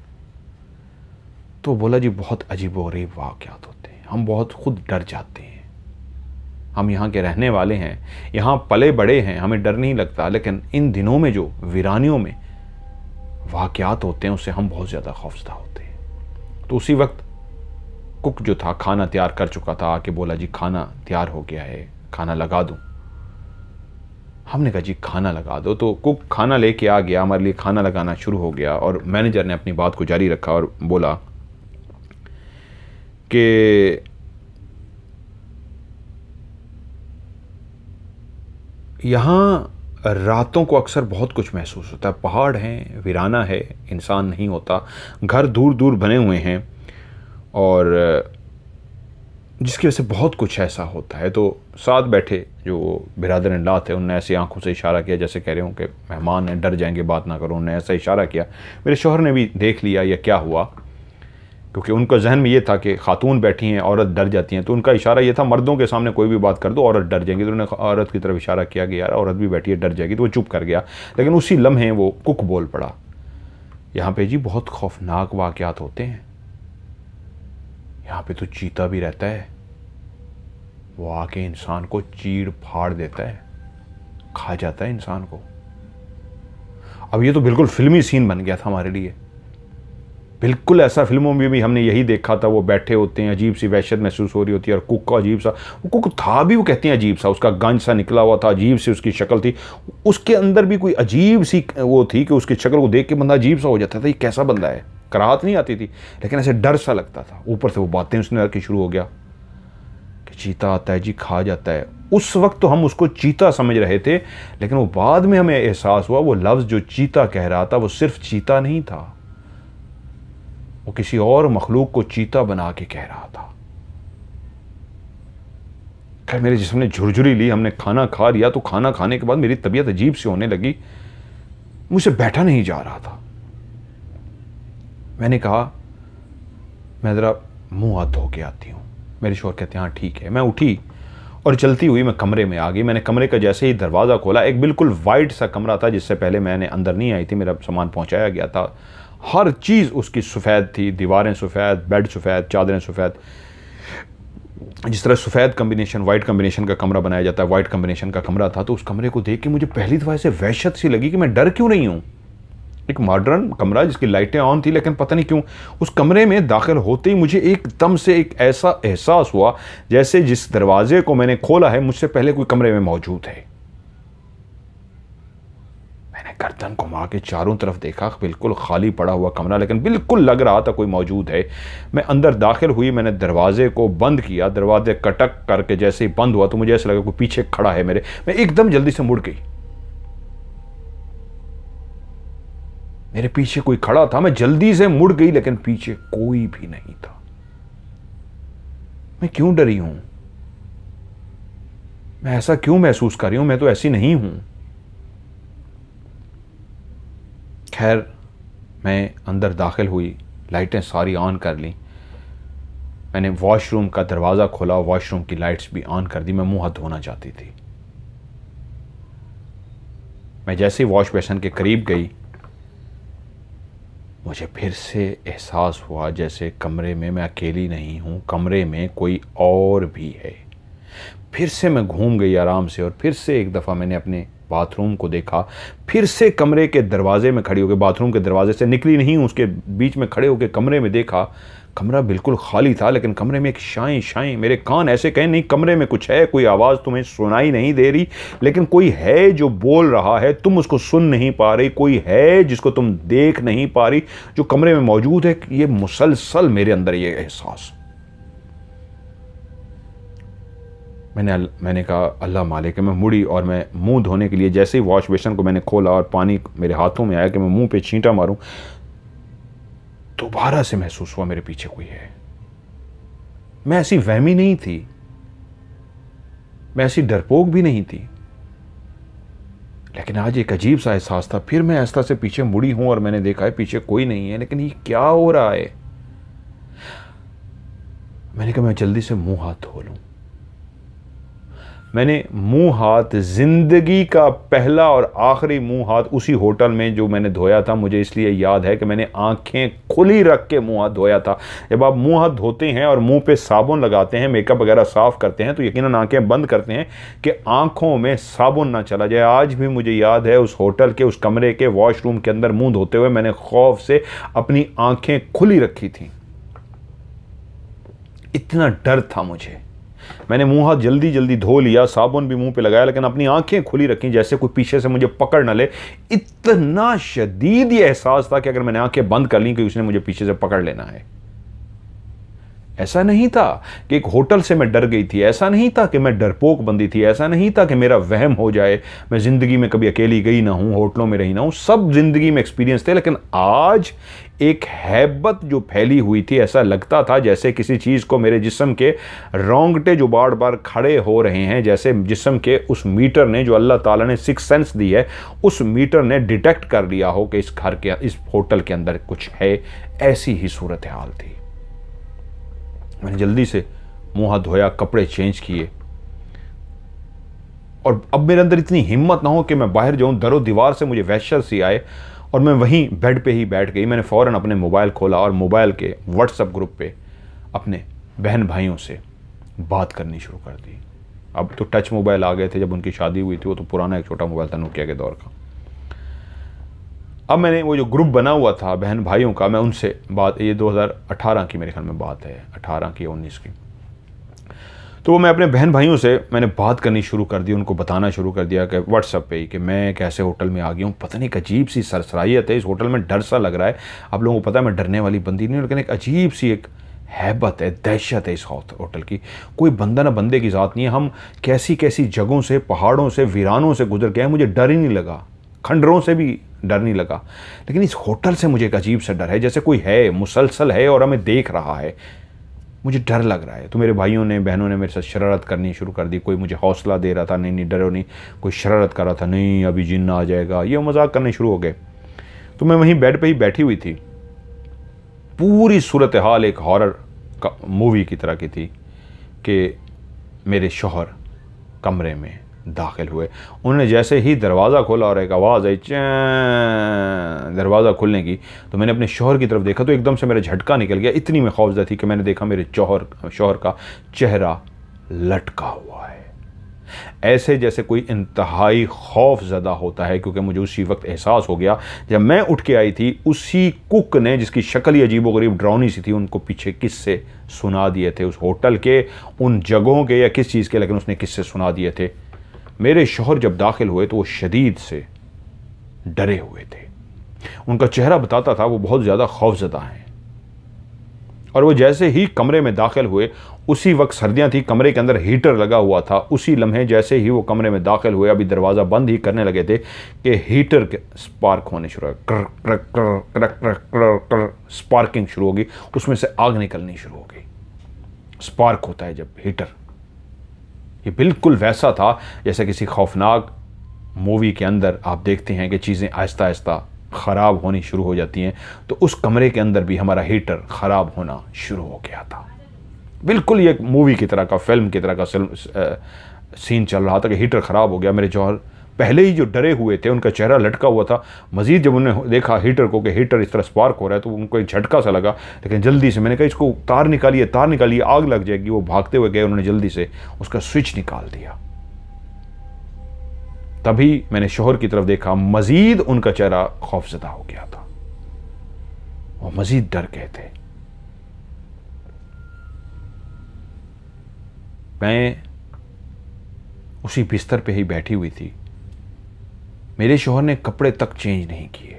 तो बोला जी बहुत अजीब गरीब वाक्यात होते हैं हम बहुत खुद डर जाते हैं हम यहाँ के रहने वाले हैं यहाँ पले बड़े हैं हमें डर नहीं लगता लेकिन इन दिनों में जो वीरानियों में वाक्यात होते हैं उससे हम बहुत ज़्यादा खौफजदा होते हैं तो उसी वक्त कुक जो था खाना तैयार कर चुका था आके बोला जी खाना तैयार हो गया है खाना लगा दूँ हमने कहा जी खाना लगा दो तो कुक खाना लेके आ गया हमारे लिए खाना लगाना शुरू हो गया और मैनेजर ने अपनी बात को जारी रखा और बोला कि यहाँ रातों को अक्सर बहुत कुछ महसूस होता है पहाड़ हैं वीराना है इंसान नहीं होता घर दूर दूर बने हुए हैं और जिसकी वजह से बहुत कुछ ऐसा होता है तो साथ बैठे जो बिरादर ला थे उनने ऐसी आंखों से इशारा किया जैसे कह रहे हों कि मेहमान हैं डर जाएंगे बात ना करो उन्होंने ऐसा इशारा किया मेरे शोहर ने भी देख लिया या क्या हुआ क्योंकि उनका जहन में ये था कि खातून बैठी हैं औरत डर जाती हैं तो उनका इशारा ये था मर्दों के सामने कोई भी बात कर दो औरत डर जाएगी तो उन्होंने औरत की तरफ इशारा किया कि यार औरत भी बैठी है डर जाएगी तो वो चुप कर गया लेकिन उसी लम्हे वो कुक बोल पड़ा यहाँ पे जी बहुत खौफनाक वाक़ होते हैं यहाँ पे तो चीता भी रहता है वो आके इंसान को चीड़ फाड़ देता है खा जाता है इंसान को अब ये तो बिल्कुल फिल्मी सीन बन गया था हमारे लिए बिल्कुल ऐसा फिल्मों में भी हमने यही देखा था वो बैठे होते हैं अजीब सी वहशत महसूस हो रही होती है और कुक का अजीब सा वो कुक था भी वो कहते हैं अजीब सा उसका गंज सा निकला हुआ था अजीब सी उसकी शक्ल थी उसके अंदर भी कोई अजीब सी वो थी कि उसकी शक्ल को देख के बंदा अजीब सा हो जाता था ये कैसा बंदा है कराहत नहीं आती थी लेकिन ऐसे डर सा लगता था ऊपर से वो बातें उसने की शुरू हो गया कि चीता आता है जी खा जाता है उस वक्त तो हम उसको चीता समझ रहे थे लेकिन वो बाद में हमें एहसास हुआ वो लफ्ज़ जो चीता कह रहा था वो सिर्फ चीता नहीं था वो किसी और मखलूक को चीता बना के कह रहा था खैर मेरे जिसम ने झुरझुरी ली हमने खाना खा लिया तो खाना खाने के बाद मेरी तबीयत अजीब सी होने लगी मुझसे बैठा नहीं जा रहा था मैंने कहा मैं ज़रा मुँह हाथ धो के आती हूँ मेरे शोर कहते हैं हाँ ठीक है मैं उठी और चलती हुई मैं कमरे में आ गई मैंने कमरे का जैसे ही दरवाज़ा खोला एक बिल्कुल वाइट सा कमरा था जिससे पहले मैंने अंदर नहीं आई थी मेरा सामान पहुँचाया गया था हर चीज़ उसकी सफ़ेद थी दीवारें सफ़ेद बेड सफ़ेद चादरें सफ़ेद जिस तरह सफ़ेद कम्बिनेशन वाइट कम्बिनेशन का कमरा बनाया जाता है वाइट कम्बिनेशन का कमरा था तो उस कमरे को देख के मुझे पहली दफ़ा ऐसे वहशत सी लगी कि मैं डर क्यों नहीं हूँ एक मॉडर्न कमरा जिसकी लाइटें ऑन थी लेकिन पता नहीं क्यों उस कमरे में दाखिल होते ही मुझे एकदम से एक ऐसा एहसास हुआ जैसे जिस दरवाजे को मैंने खोला है मुझसे पहले कोई कमरे में मौजूद है मैंने गर्दन को मार के चारों तरफ देखा बिल्कुल खाली पड़ा हुआ कमरा लेकिन बिल्कुल लग रहा था कोई मौजूद है मैं अंदर दाखिल हुई मैंने दरवाजे को बंद किया दरवाजे कटक करके जैसे ही बंद हुआ तो मुझे ऐसा लगा कोई पीछे खड़ा है मेरे मैं एकदम जल्दी से मुड़ गई मेरे पीछे कोई खड़ा था मैं जल्दी से मुड़ गई लेकिन पीछे कोई भी नहीं था मैं क्यों डरी हूं मैं ऐसा क्यों महसूस कर रही हूं मैं तो ऐसी नहीं हूं खैर मैं अंदर दाखिल हुई लाइटें सारी ऑन कर ली मैंने वॉशरूम का दरवाज़ा खोला वॉशरूम की लाइट्स भी ऑन कर दी मैं मुंह हाथ धोना चाहती थी मैं जैसे ही वॉश बेसन के करीब गई मुझे फिर से एहसास हुआ जैसे कमरे में मैं अकेली नहीं हूँ कमरे में कोई और भी है फिर से मैं घूम गई आराम से और फिर से एक दफ़ा मैंने अपने बाथरूम को देखा फिर से कमरे के दरवाजे में खड़ी होकर बाथरूम के दरवाजे से निकली नहीं उसके बीच में खड़े होकर कमरे में देखा कमरा बिल्कुल खाली था लेकिन कमरे में एक शाई शाई मेरे कान ऐसे कहें नहीं कमरे में कुछ है कोई आवाज़ तुम्हें सुनाई नहीं दे रही लेकिन कोई है जो बोल रहा है तुम उसको सुन नहीं पा रही कोई है जिसको तुम देख नहीं पा रही जो कमरे में मौजूद है ये मुसलसल मेरे अंदर ये एहसास मैंने मैंने कहा अल्लाह मालिक मैं मुड़ी और मैं मुंह धोने के लिए जैसे ही वॉश बेसन को मैंने खोला और पानी मेरे हाथों में आया कि मैं मुंह पे छींटा मारूं दोबारा से महसूस हुआ मेरे पीछे कोई है मैं ऐसी वहमी नहीं थी मैं ऐसी डरपोक भी नहीं थी लेकिन आज एक अजीब सा एहसास था फिर मैं ऐसा से पीछे मुड़ी हूं और मैंने देखा है पीछे कोई नहीं है लेकिन ये क्या हो रहा है मैंने कहा मैं जल्दी से मुंह हाथ धो लूं मैंने मुंह हाथ ज़िंदगी का पहला और आखिरी मुंह हाथ उसी होटल में जो मैंने धोया था मुझे इसलिए याद है कि मैंने आंखें खुली रख के मुंह हाथ धोया था जब आप मुंह हाथ धोते हैं और मुंह पे साबुन लगाते हैं मेकअप वगैरह साफ़ करते हैं तो यकीनन आंखें बंद करते हैं कि आंखों में साबुन ना चला जाए आज भी मुझे याद है उस होटल के उस कमरे के वॉशरूम के अंदर मुंह धोते हुए मैंने खौफ से अपनी आंखें खुली रखी थी इतना डर था मुझे मैंने मुंह हाथ जल्दी जल्दी धो लिया साबुन भी मुंह पे लगाया लेकिन अपनी आंखें खुली रखी जैसे कोई पीछे से मुझे पकड़ न ले इतना शदीद यह एहसास था कि अगर मैंने आंखें बंद कर ली कि उसने मुझे पीछे से पकड़ लेना है ऐसा नहीं था कि एक होटल से मैं डर गई थी ऐसा नहीं था कि मैं डरपोक बंदी थी ऐसा नहीं था कि मेरा वहम हो जाए मैं ज़िंदगी में कभी अकेली गई ना हूँ होटलों में रही ना हूँ सब ज़िंदगी में एक्सपीरियंस थे लेकिन आज एक हैबत जो फैली हुई थी ऐसा लगता था जैसे किसी चीज़ को मेरे जिसम के रोंगटे जो बार बार खड़े हो रहे हैं जैसे जिसम के उस मीटर ने जो अल्लाह ताला ने सिक्स सेंस दी है उस मीटर ने डिटेक्ट कर लिया हो कि इस घर के इस होटल के अंदर कुछ है ऐसी ही सूरत हाल थी मैंने जल्दी से मुँह हाथ धोया कपड़े चेंज किए और अब मेरे अंदर इतनी हिम्मत ना हो कि मैं बाहर जाऊँ दरो दीवार से मुझे वैश्य सी आए और मैं वहीं बेड पे ही बैठ गई मैंने फ़ौर अपने मोबाइल खोला और मोबाइल के व्हाट्सअप ग्रुप पे अपने बहन भाइयों से बात करनी शुरू कर दी अब तो टच मोबाइल आ गए थे जब उनकी शादी हुई थी वो तो पुराना एक छोटा मोबाइल था नोकिया के दौर का अब मैंने वो जो ग्रुप बना हुआ था बहन भाइयों का मैं उनसे बात ये 2018 की मेरे ख्याल में बात है 18 की उन्नीस की तो वो मैं अपने बहन भाइयों से मैंने बात करनी शुरू कर दी उनको बताना शुरू कर दिया कि व्हाट्सअप पे ही कि मैं कैसे होटल में आ गया हूँ पता नहीं एक अजीब सी सरसराइत है इस होटल में डर सा लग रहा है आप लोगों को पता है मैं डरने वाली बंदी नहीं लेकिन एक अजीब सी एक हैबत है दहशत है इस होटल की कोई बंदा ना बंदे की ज़ात नहीं है हम कैसी कैसी जगहों से पहाड़ों से वीरानों से गुजर गए हैं मुझे डर ही नहीं लगा खंडरों से भी डर नहीं लगा लेकिन इस होटल से मुझे एक अजीब सा डर है जैसे कोई है मुसलसल है और हमें देख रहा है मुझे डर लग रहा है तो मेरे भाइयों ने बहनों ने मेरे साथ शरारत करनी शुरू कर दी कोई मुझे हौसला दे रहा था नहीं नहीं डरो नहीं कोई शरारत कर रहा था नहीं अभी जिन आ जाएगा ये मजाक करने शुरू हो गए तो मैं वहीं बेड पे ही बैठी हुई थी पूरी सूरत हाल एक हॉरर मूवी की तरह की थी कि मेरे शोहर कमरे में दाखिल हुए उन्होंने जैसे ही दरवाज़ा खोला और एक आवाज़ आई दरवाज़ा खुलने की तो मैंने अपने शोहर की तरफ देखा तो एकदम से मेरा झटका निकल गया इतनी मैं खौफजदा थी कि मैंने देखा मेरे चौहर शोहर का चेहरा लटका हुआ है ऐसे जैसे कोई इंतहाई खौफ ज़दा होता है क्योंकि मुझे उसी वक्त एहसास हो गया जब मैं उठ के आई थी उसी कुक ने जिसकी शक्ल ही अजीब गरीब ड्राउनी सी थी उनको पीछे किससे सुना दिए थे उस होटल के उन जगहों के या किस चीज़ के लेकिन उसने किससे सुना दिए थे मेरे शोहर जब दाखिल हुए तो वो शदीद से डरे हुए थे उनका चेहरा बताता था वो बहुत ज़्यादा खौफजदा हैं और वो जैसे ही कमरे में दाखिल हुए उसी वक्त सर्दियाँ थी कमरे के अंदर हीटर लगा हुआ था उसी लम्हे जैसे ही वो कमरे में दाखिल हुए अभी दरवाज़ा बंद ही करने लगे थे कि हीटर के स्पार्क होने शुरू कर कर कर कर कर कर कर स्पार्किंग शुरू होगी उसमें से आग निकलनी शुरू होगी स्पार्क होता है जब हीटर ये बिल्कुल वैसा था जैसे किसी खौफनाक मूवी के अंदर आप देखते हैं कि चीज़ें आहिस्ता आहिस्ता ख़राब होनी शुरू हो जाती हैं तो उस कमरे के अंदर भी हमारा हीटर ख़राब होना शुरू हो गया था बिल्कुल ये मूवी की तरह का फिल्म की तरह का सीन चल रहा था कि हीटर ख़राब हो गया मेरे जौहर पहले ही जो डरे हुए थे उनका चेहरा लटका हुआ था मज़ीद जब उन्होंने देखा हीटर को कि हीटर इस तरह स्पार्क हो रहा है तो उनको एक झटका सा लगा लेकिन जल्दी से मैंने कहा इसको तार निकालिए तार निकालिए आग लग जाएगी वो भागते हुए गए उन्होंने जल्दी से उसका स्विच निकाल दिया तभी मैंने शोहर की तरफ देखा मज़ीद उनका चेहरा खौफजदा हो गया था वो मज़ीद डर गए थे मैं उसी बिस्तर पे ही बैठी हुई थी मेरे शोहर ने कपड़े तक चेंज नहीं किए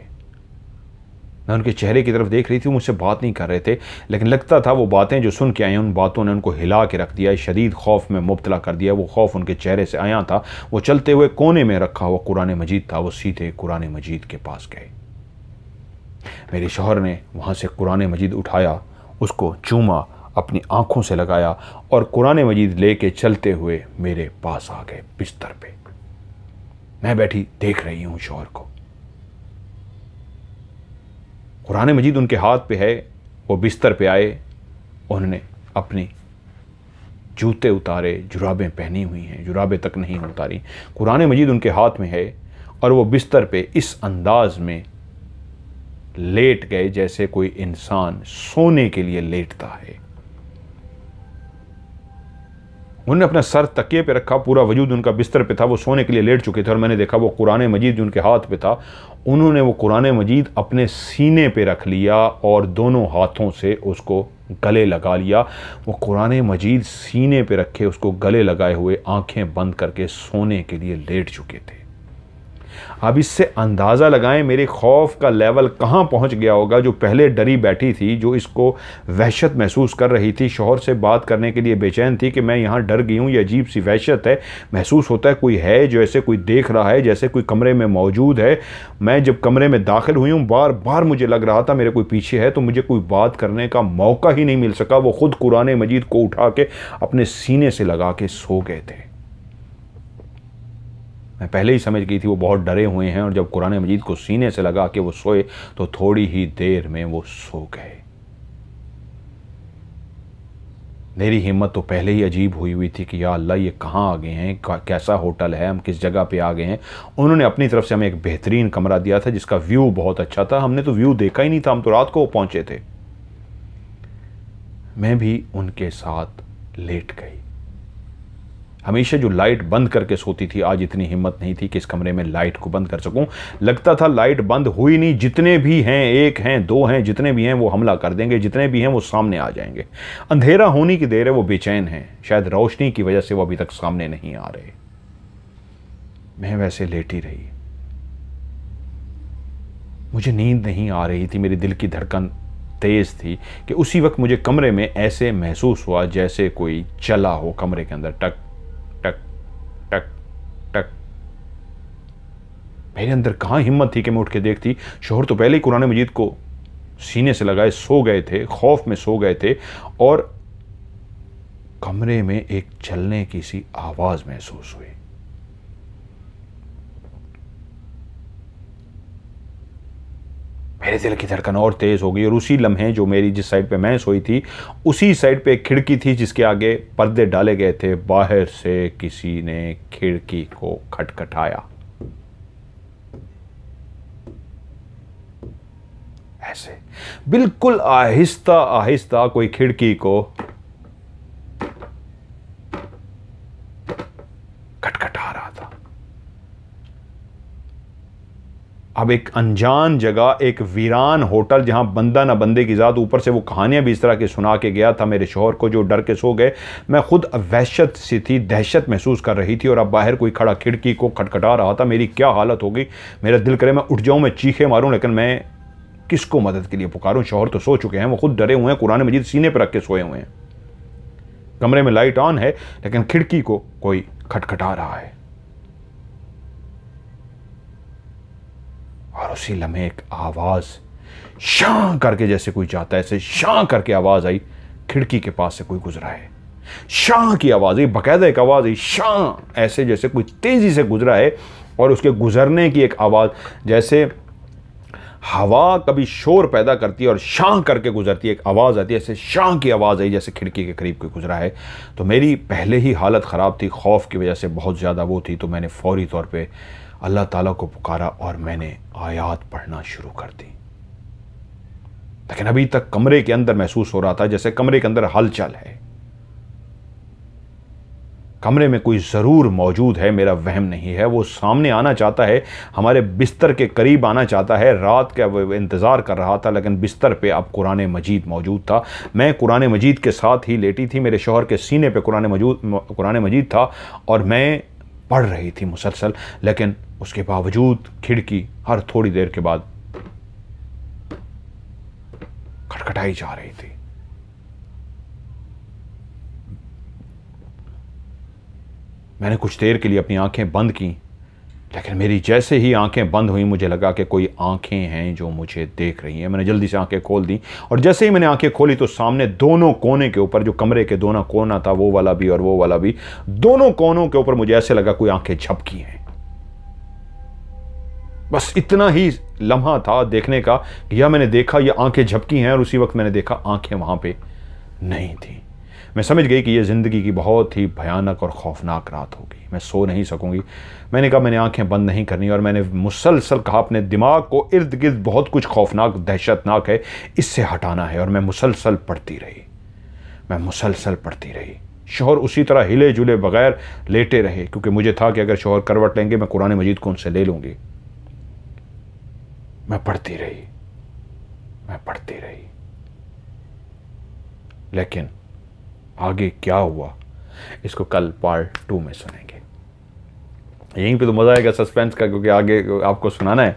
मैं उनके चेहरे की तरफ देख रही थी मुझसे बात नहीं कर रहे थे लेकिन लगता था वो बातें जो सुन के आई उन बातों ने उनको हिला के रख दिया शदीद खौफ में मुबतला कर दिया वो खौफ उनके चेहरे से आया था वो चलते हुए कोने में रखा हुआ कुरान मजीद था वो सीधे कुरान मजीद के पास गए मेरे शोहर ने वहाँ से कुरान मजीद उठाया उसको चूमा अपनी आँखों से लगाया और कुरान मजीद ले चलते हुए मेरे पास आ गए बिस्तर पर मैं बैठी देख रही हूं शोहर को कुरान मजीद उनके हाथ पे है वो बिस्तर पे आए उन्होंने अपने जूते उतारे जुराबें पहनी हुई हैं जुराबें तक नहीं उतारी कुरान मजीद उनके हाथ में है और वो बिस्तर पे इस अंदाज में लेट गए जैसे कोई इंसान सोने के लिए लेटता है उन्होंने अपना सर तकिए पे रखा पूरा वजूद उनका बिस्तर पे था वो सोने के लिए लेट चुके थे और मैंने देखा वो कुरान मजीद उनके हाथ पे था उन्होंने वो कुरान मजीद अपने सीने पे रख लिया और दोनों हाथों से उसको गले लगा लिया वो कुरान मजीद सीने पे रखे उसको गले लगाए हुए आँखें बंद करके सोने के लिए लेट चुके थे अब इससे अंदाज़ा लगाएं मेरे खौफ का लेवल कहाँ पहुँच गया होगा जो पहले डरी बैठी थी जो इसको वहशत महसूस कर रही थी शोहर से बात करने के लिए बेचैन थी कि मैं यहाँ डर गई हूँ ये अजीब सी वहशत है महसूस होता है कोई है जैसे कोई देख रहा है जैसे कोई कमरे में मौजूद है मैं जब कमरे में दाखिल हुई हूँ बार बार मुझे लग रहा था मेरे कोई पीछे है तो मुझे कोई बात करने का मौका ही नहीं मिल सका वो ख़ुद कुरान मजीद को उठा के अपने सीने से लगा के सो गए थे मैं पहले ही समझ गई थी वो बहुत डरे हुए हैं और जब कुरान मजीद को सीने से लगा के वो सोए तो थोड़ी ही देर में वो सो गए मेरी हिम्मत तो पहले ही अजीब हुई हुई थी कि या अल्लाह ये कहाँ आ गए हैं कैसा होटल है हम किस जगह पे आ गए हैं उन्होंने अपनी तरफ से हमें एक बेहतरीन कमरा दिया था जिसका व्यू बहुत अच्छा था हमने तो व्यू देखा ही नहीं था हम तो रात को पहुंचे थे मैं भी उनके साथ लेट गई हमेशा जो लाइट बंद करके सोती थी आज इतनी हिम्मत नहीं थी कि इस कमरे में लाइट को बंद कर सकूं लगता था लाइट बंद हुई नहीं जितने भी हैं एक हैं दो हैं जितने भी हैं वो हमला कर देंगे जितने भी हैं वो सामने आ जाएंगे अंधेरा होने की देर है वो बेचैन है शायद रोशनी की वजह से वो अभी तक सामने नहीं आ रहे मैं वैसे लेटी रही मुझे नींद नहीं आ रही थी मेरे दिल की धड़कन तेज़ थी कि उसी वक्त मुझे कमरे में ऐसे महसूस हुआ जैसे कोई चला हो कमरे के अंदर टक मेरे अंदर कहाँ हिम्मत थी कि मैं उठ के देखती शोहर तो पहले ही कुरान मजीद को सीने से लगाए सो गए थे खौफ में सो गए थे और कमरे में एक चलने की सी आवाज़ महसूस हुई मेरे दिल की धड़कन और तेज़ हो गई और उसी लम्हे जो मेरी जिस साइड पे मैं सोई थी उसी साइड पे एक खिड़की थी जिसके आगे पर्दे डाले गए थे बाहर से किसी ने खिड़की को खटखटाया ऐसे बिल्कुल आहिस्ता आहिस्ता कोई खिड़की को खटखटा रहा था अब एक अनजान जगह एक वीरान होटल जहां बंदा ना बंदे की ज़ात ऊपर से वो कहानियां भी इस तरह की सुना के गया था मेरे शोहर को जो डर के सो गए मैं खुद वहशत सी थी दहशत महसूस कर रही थी और अब बाहर कोई खड़ा खिड़की को खटखटा रहा था मेरी क्या हालत होगी मेरा दिल करे मैं उठ जाऊं मैं चीखे मारूं लेकिन मैं किसको मदद के लिए पुकारूं शोहर तो सो चुके हैं वो खुद डरे हुए हैं कुरान मजीद सीने पर रख के सोए हुए हैं कमरे में लाइट ऑन है लेकिन खिड़की को कोई खटखटा रहा है और उसी लम्हे एक आवाज़ शां करके जैसे कोई जाता है ऐसे शां करके आवाज़ आई खिड़की के पास से कोई गुजरा है शां की आवाज़ आई बाकायदा एक आवाज़ आई शां ऐसे जैसे कोई तेज़ी से गुजरा है और उसके गुजरने की एक आवाज़ जैसे हवा कभी शोर पैदा करती है और शाह करके गुजरती है एक आवाज़ आती है ऐसे शाह की आवाज़ आई जैसे खिड़की के करीब कोई गुजरा है तो मेरी पहले ही हालत ख़राब थी खौफ की वजह से बहुत ज़्यादा वो थी तो मैंने फौरी तौर पर अल्लाह ताला को पुकारा और मैंने आयात पढ़ना शुरू कर दी लेकिन अभी तक कमरे के अंदर महसूस हो रहा था जैसे कमरे के अंदर हलचल है कमरे में कोई ज़रूर मौजूद है मेरा वहम नहीं है वो सामने आना चाहता है हमारे बिस्तर के करीब आना चाहता है रात का वो इंतज़ार कर रहा था लेकिन बिस्तर पे अब कुरान मजीद मौजूद था मैं कुरान मजीद के साथ ही लेटी थी मेरे शोहर के सीने पे कुरान मजूद कुरान मजीद था और मैं पढ़ रही थी मुसलसल लेकिन उसके बावजूद खिड़की हर थोड़ी देर के बाद खटखटाई जा रही थी मैंने कुछ देर के लिए अपनी आंखें बंद की लेकिन मेरी जैसे ही आंखें बंद हुई मुझे लगा कि कोई आंखें हैं जो मुझे देख रही हैं मैंने जल्दी से आंखें खोल दी और जैसे ही मैंने आंखें खोली तो सामने दोनों कोने के ऊपर जो कमरे के दोनों कोना था वो वाला भी और वो वाला भी दोनों कोनों के ऊपर मुझे ऐसे लगा कोई आंखें झपकी हैं बस इतना ही लम्हा था देखने का या मैंने देखा यह आंखें झपकी हैं और उसी वक्त मैंने देखा आंखें वहाँ पर नहीं थी मैं समझ गई कि यह ज़िंदगी की बहुत ही भयानक और खौफनाक रात होगी मैं सो नहीं सकूंगी मैंने कहा मैंने आंखें बंद नहीं करनी और मैंने मुसलसल कहा अपने दिमाग को इर्द गिर्द बहुत कुछ खौफनाक दहशतनाक है इससे हटाना है और मैं मुसलसल पढ़ती रही मैं मुसलसल पढ़ती रही शोहर उसी तरह हिले जुले बगैर लेटे रहे क्योंकि मुझे था कि अगर शोहर करवट लेंगे मैं कुरान मजीद को उनसे ले लूँगी मैं पढ़ती रही मैं पढ़ती रही लेकिन आगे क्या हुआ इसको कल पार्ट टू में सुनेंगे यहीं पे तो मज़ा आएगा सस्पेंस का क्योंकि आगे आपको सुनाना है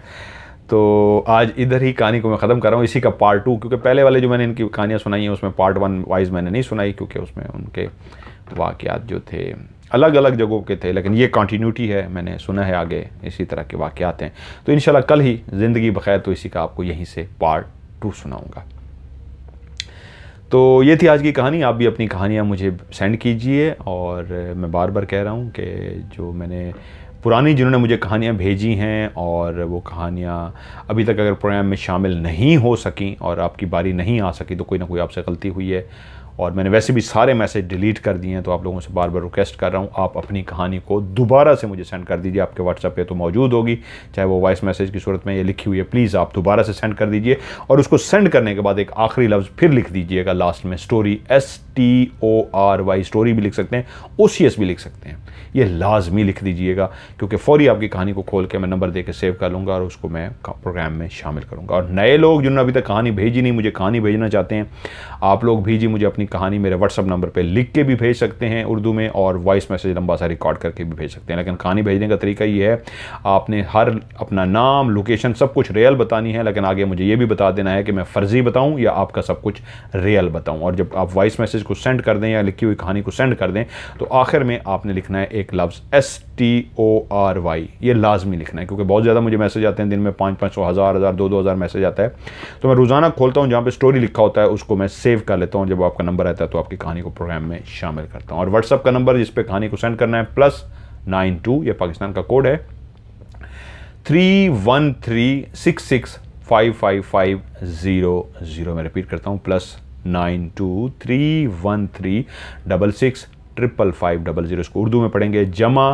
तो आज इधर ही कहानी को मैं ख़त्म कर रहा हूँ इसी का पार्ट टू क्योंकि पहले वाले जो मैंने इनकी कहानियाँ सुनाई हैं उसमें पार्ट वन वाइज मैंने नहीं सुनाई क्योंकि उसमें उनके वाक़ात जो थे अलग अलग जगहों के थे लेकिन ये कॉन्टीन्यूटी है मैंने सुना है आगे इसी तरह के वाक़ात हैं तो इन कल ही ज़िंदगी बखैर तो इसी का आपको यहीं से पार्ट टू सुनाऊँगा तो ये थी आज की कहानी आप भी अपनी कहानियाँ मुझे सेंड कीजिए और मैं बार बार कह रहा हूँ कि जो मैंने पुरानी जिन्होंने मुझे कहानियाँ भेजी हैं और वो कहानियाँ अभी तक अगर प्रोग्राम में शामिल नहीं हो सकी और आपकी बारी नहीं आ सकी तो कोई ना कोई आपसे गलती हुई है और मैंने वैसे भी सारे मैसेज डिलीट कर दिए हैं तो आप लोगों से बार बार रिक्वेस्ट कर रहा हूँ आप अपनी कहानी को दोबारा से मुझे सेंड कर दीजिए आपके व्हाट्सएप पे तो मौजूद होगी चाहे वो वॉइस मैसेज की सूरत में ये लिखी हुई है प्लीज़ आप दोबारा से सेंड कर दीजिए और उसको सेंड करने के बाद एक आखिरी लफ्ज़ फिर लिख दीजिएगा लास्ट में story S T O R Y story भी लिख सकते हैं ओ सी एस भी लिख सकते हैं ये लाजमी लिख दीजिएगा क्योंकि फ़ौरी आपकी कहानी को खोल के मैं नंबर दे के सेव कर लूँगा और उसको मैं प्रोग्राम में शामिल करूँगा और नए लोग जिन्होंने अभी तक कहानी भेजी नहीं मुझे कहानी भेजना चाहते हैं आप लोग भेजिए मुझे अपनी कहानी मेरे व्हाट्सअप नंबर पर लिख के भी भेज सकते हैं उर्दू में और वॉइस मैसेज लंबा सा रिकॉर्ड करके भी भेज सकते हैं लेकिन कहानी भेजने का तरीका ये है आपने हर अपना नाम लोकेशन सब कुछ रियल बतानी है लेकिन आगे मुझे ये भी बता देना है कि मैं फ़र्ज़ी बताऊँ या आपका सब कुछ रियल बताऊँ और जब आप वॉइस मैसेज को सेंड कर दें या लिखी हुई कहानी को सेंड कर दें तो आखिर में आपने लिखना है एक लफ्ज़ S T O R Y ये लाजमी लिखना है क्योंकि बहुत ज़्यादा मुझे मैसेज आते हैं दिन में पाँच पाँच सौ हज़ार हज़ार दो दो हज़ार मैसेज आता है तो मैं रोज़ाना खोलता हूँ जहाँ पे स्टोरी लिखा होता है उसको मैं सेव कर लेता हूँ जब आपका नंबर आता है तो आपकी कहानी को प्रोग्राम में शामिल करता हूँ और व्हाट्सअप का नंबर जिस पर कहानी को सेंड करना है प्लस नाइन टू ये पाकिस्तान का कोड है three one three six six five five five zero zero मैं रिपीट करता हूँ plus nine two three one three double six triple five double zero इसको उर्दू में पढ़ेंगे जमा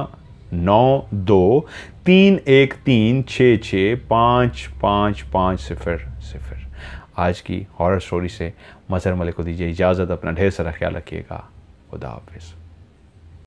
नौ दो तीन एक तीन छः छः पाँच पाँच पाँच सिफर सिफर आज की हॉरर स्टोरी से मजर मलिक को दीजिए इजाज़त अपना ढेर सारा ख्याल रखिएगा खुदा हाफिज़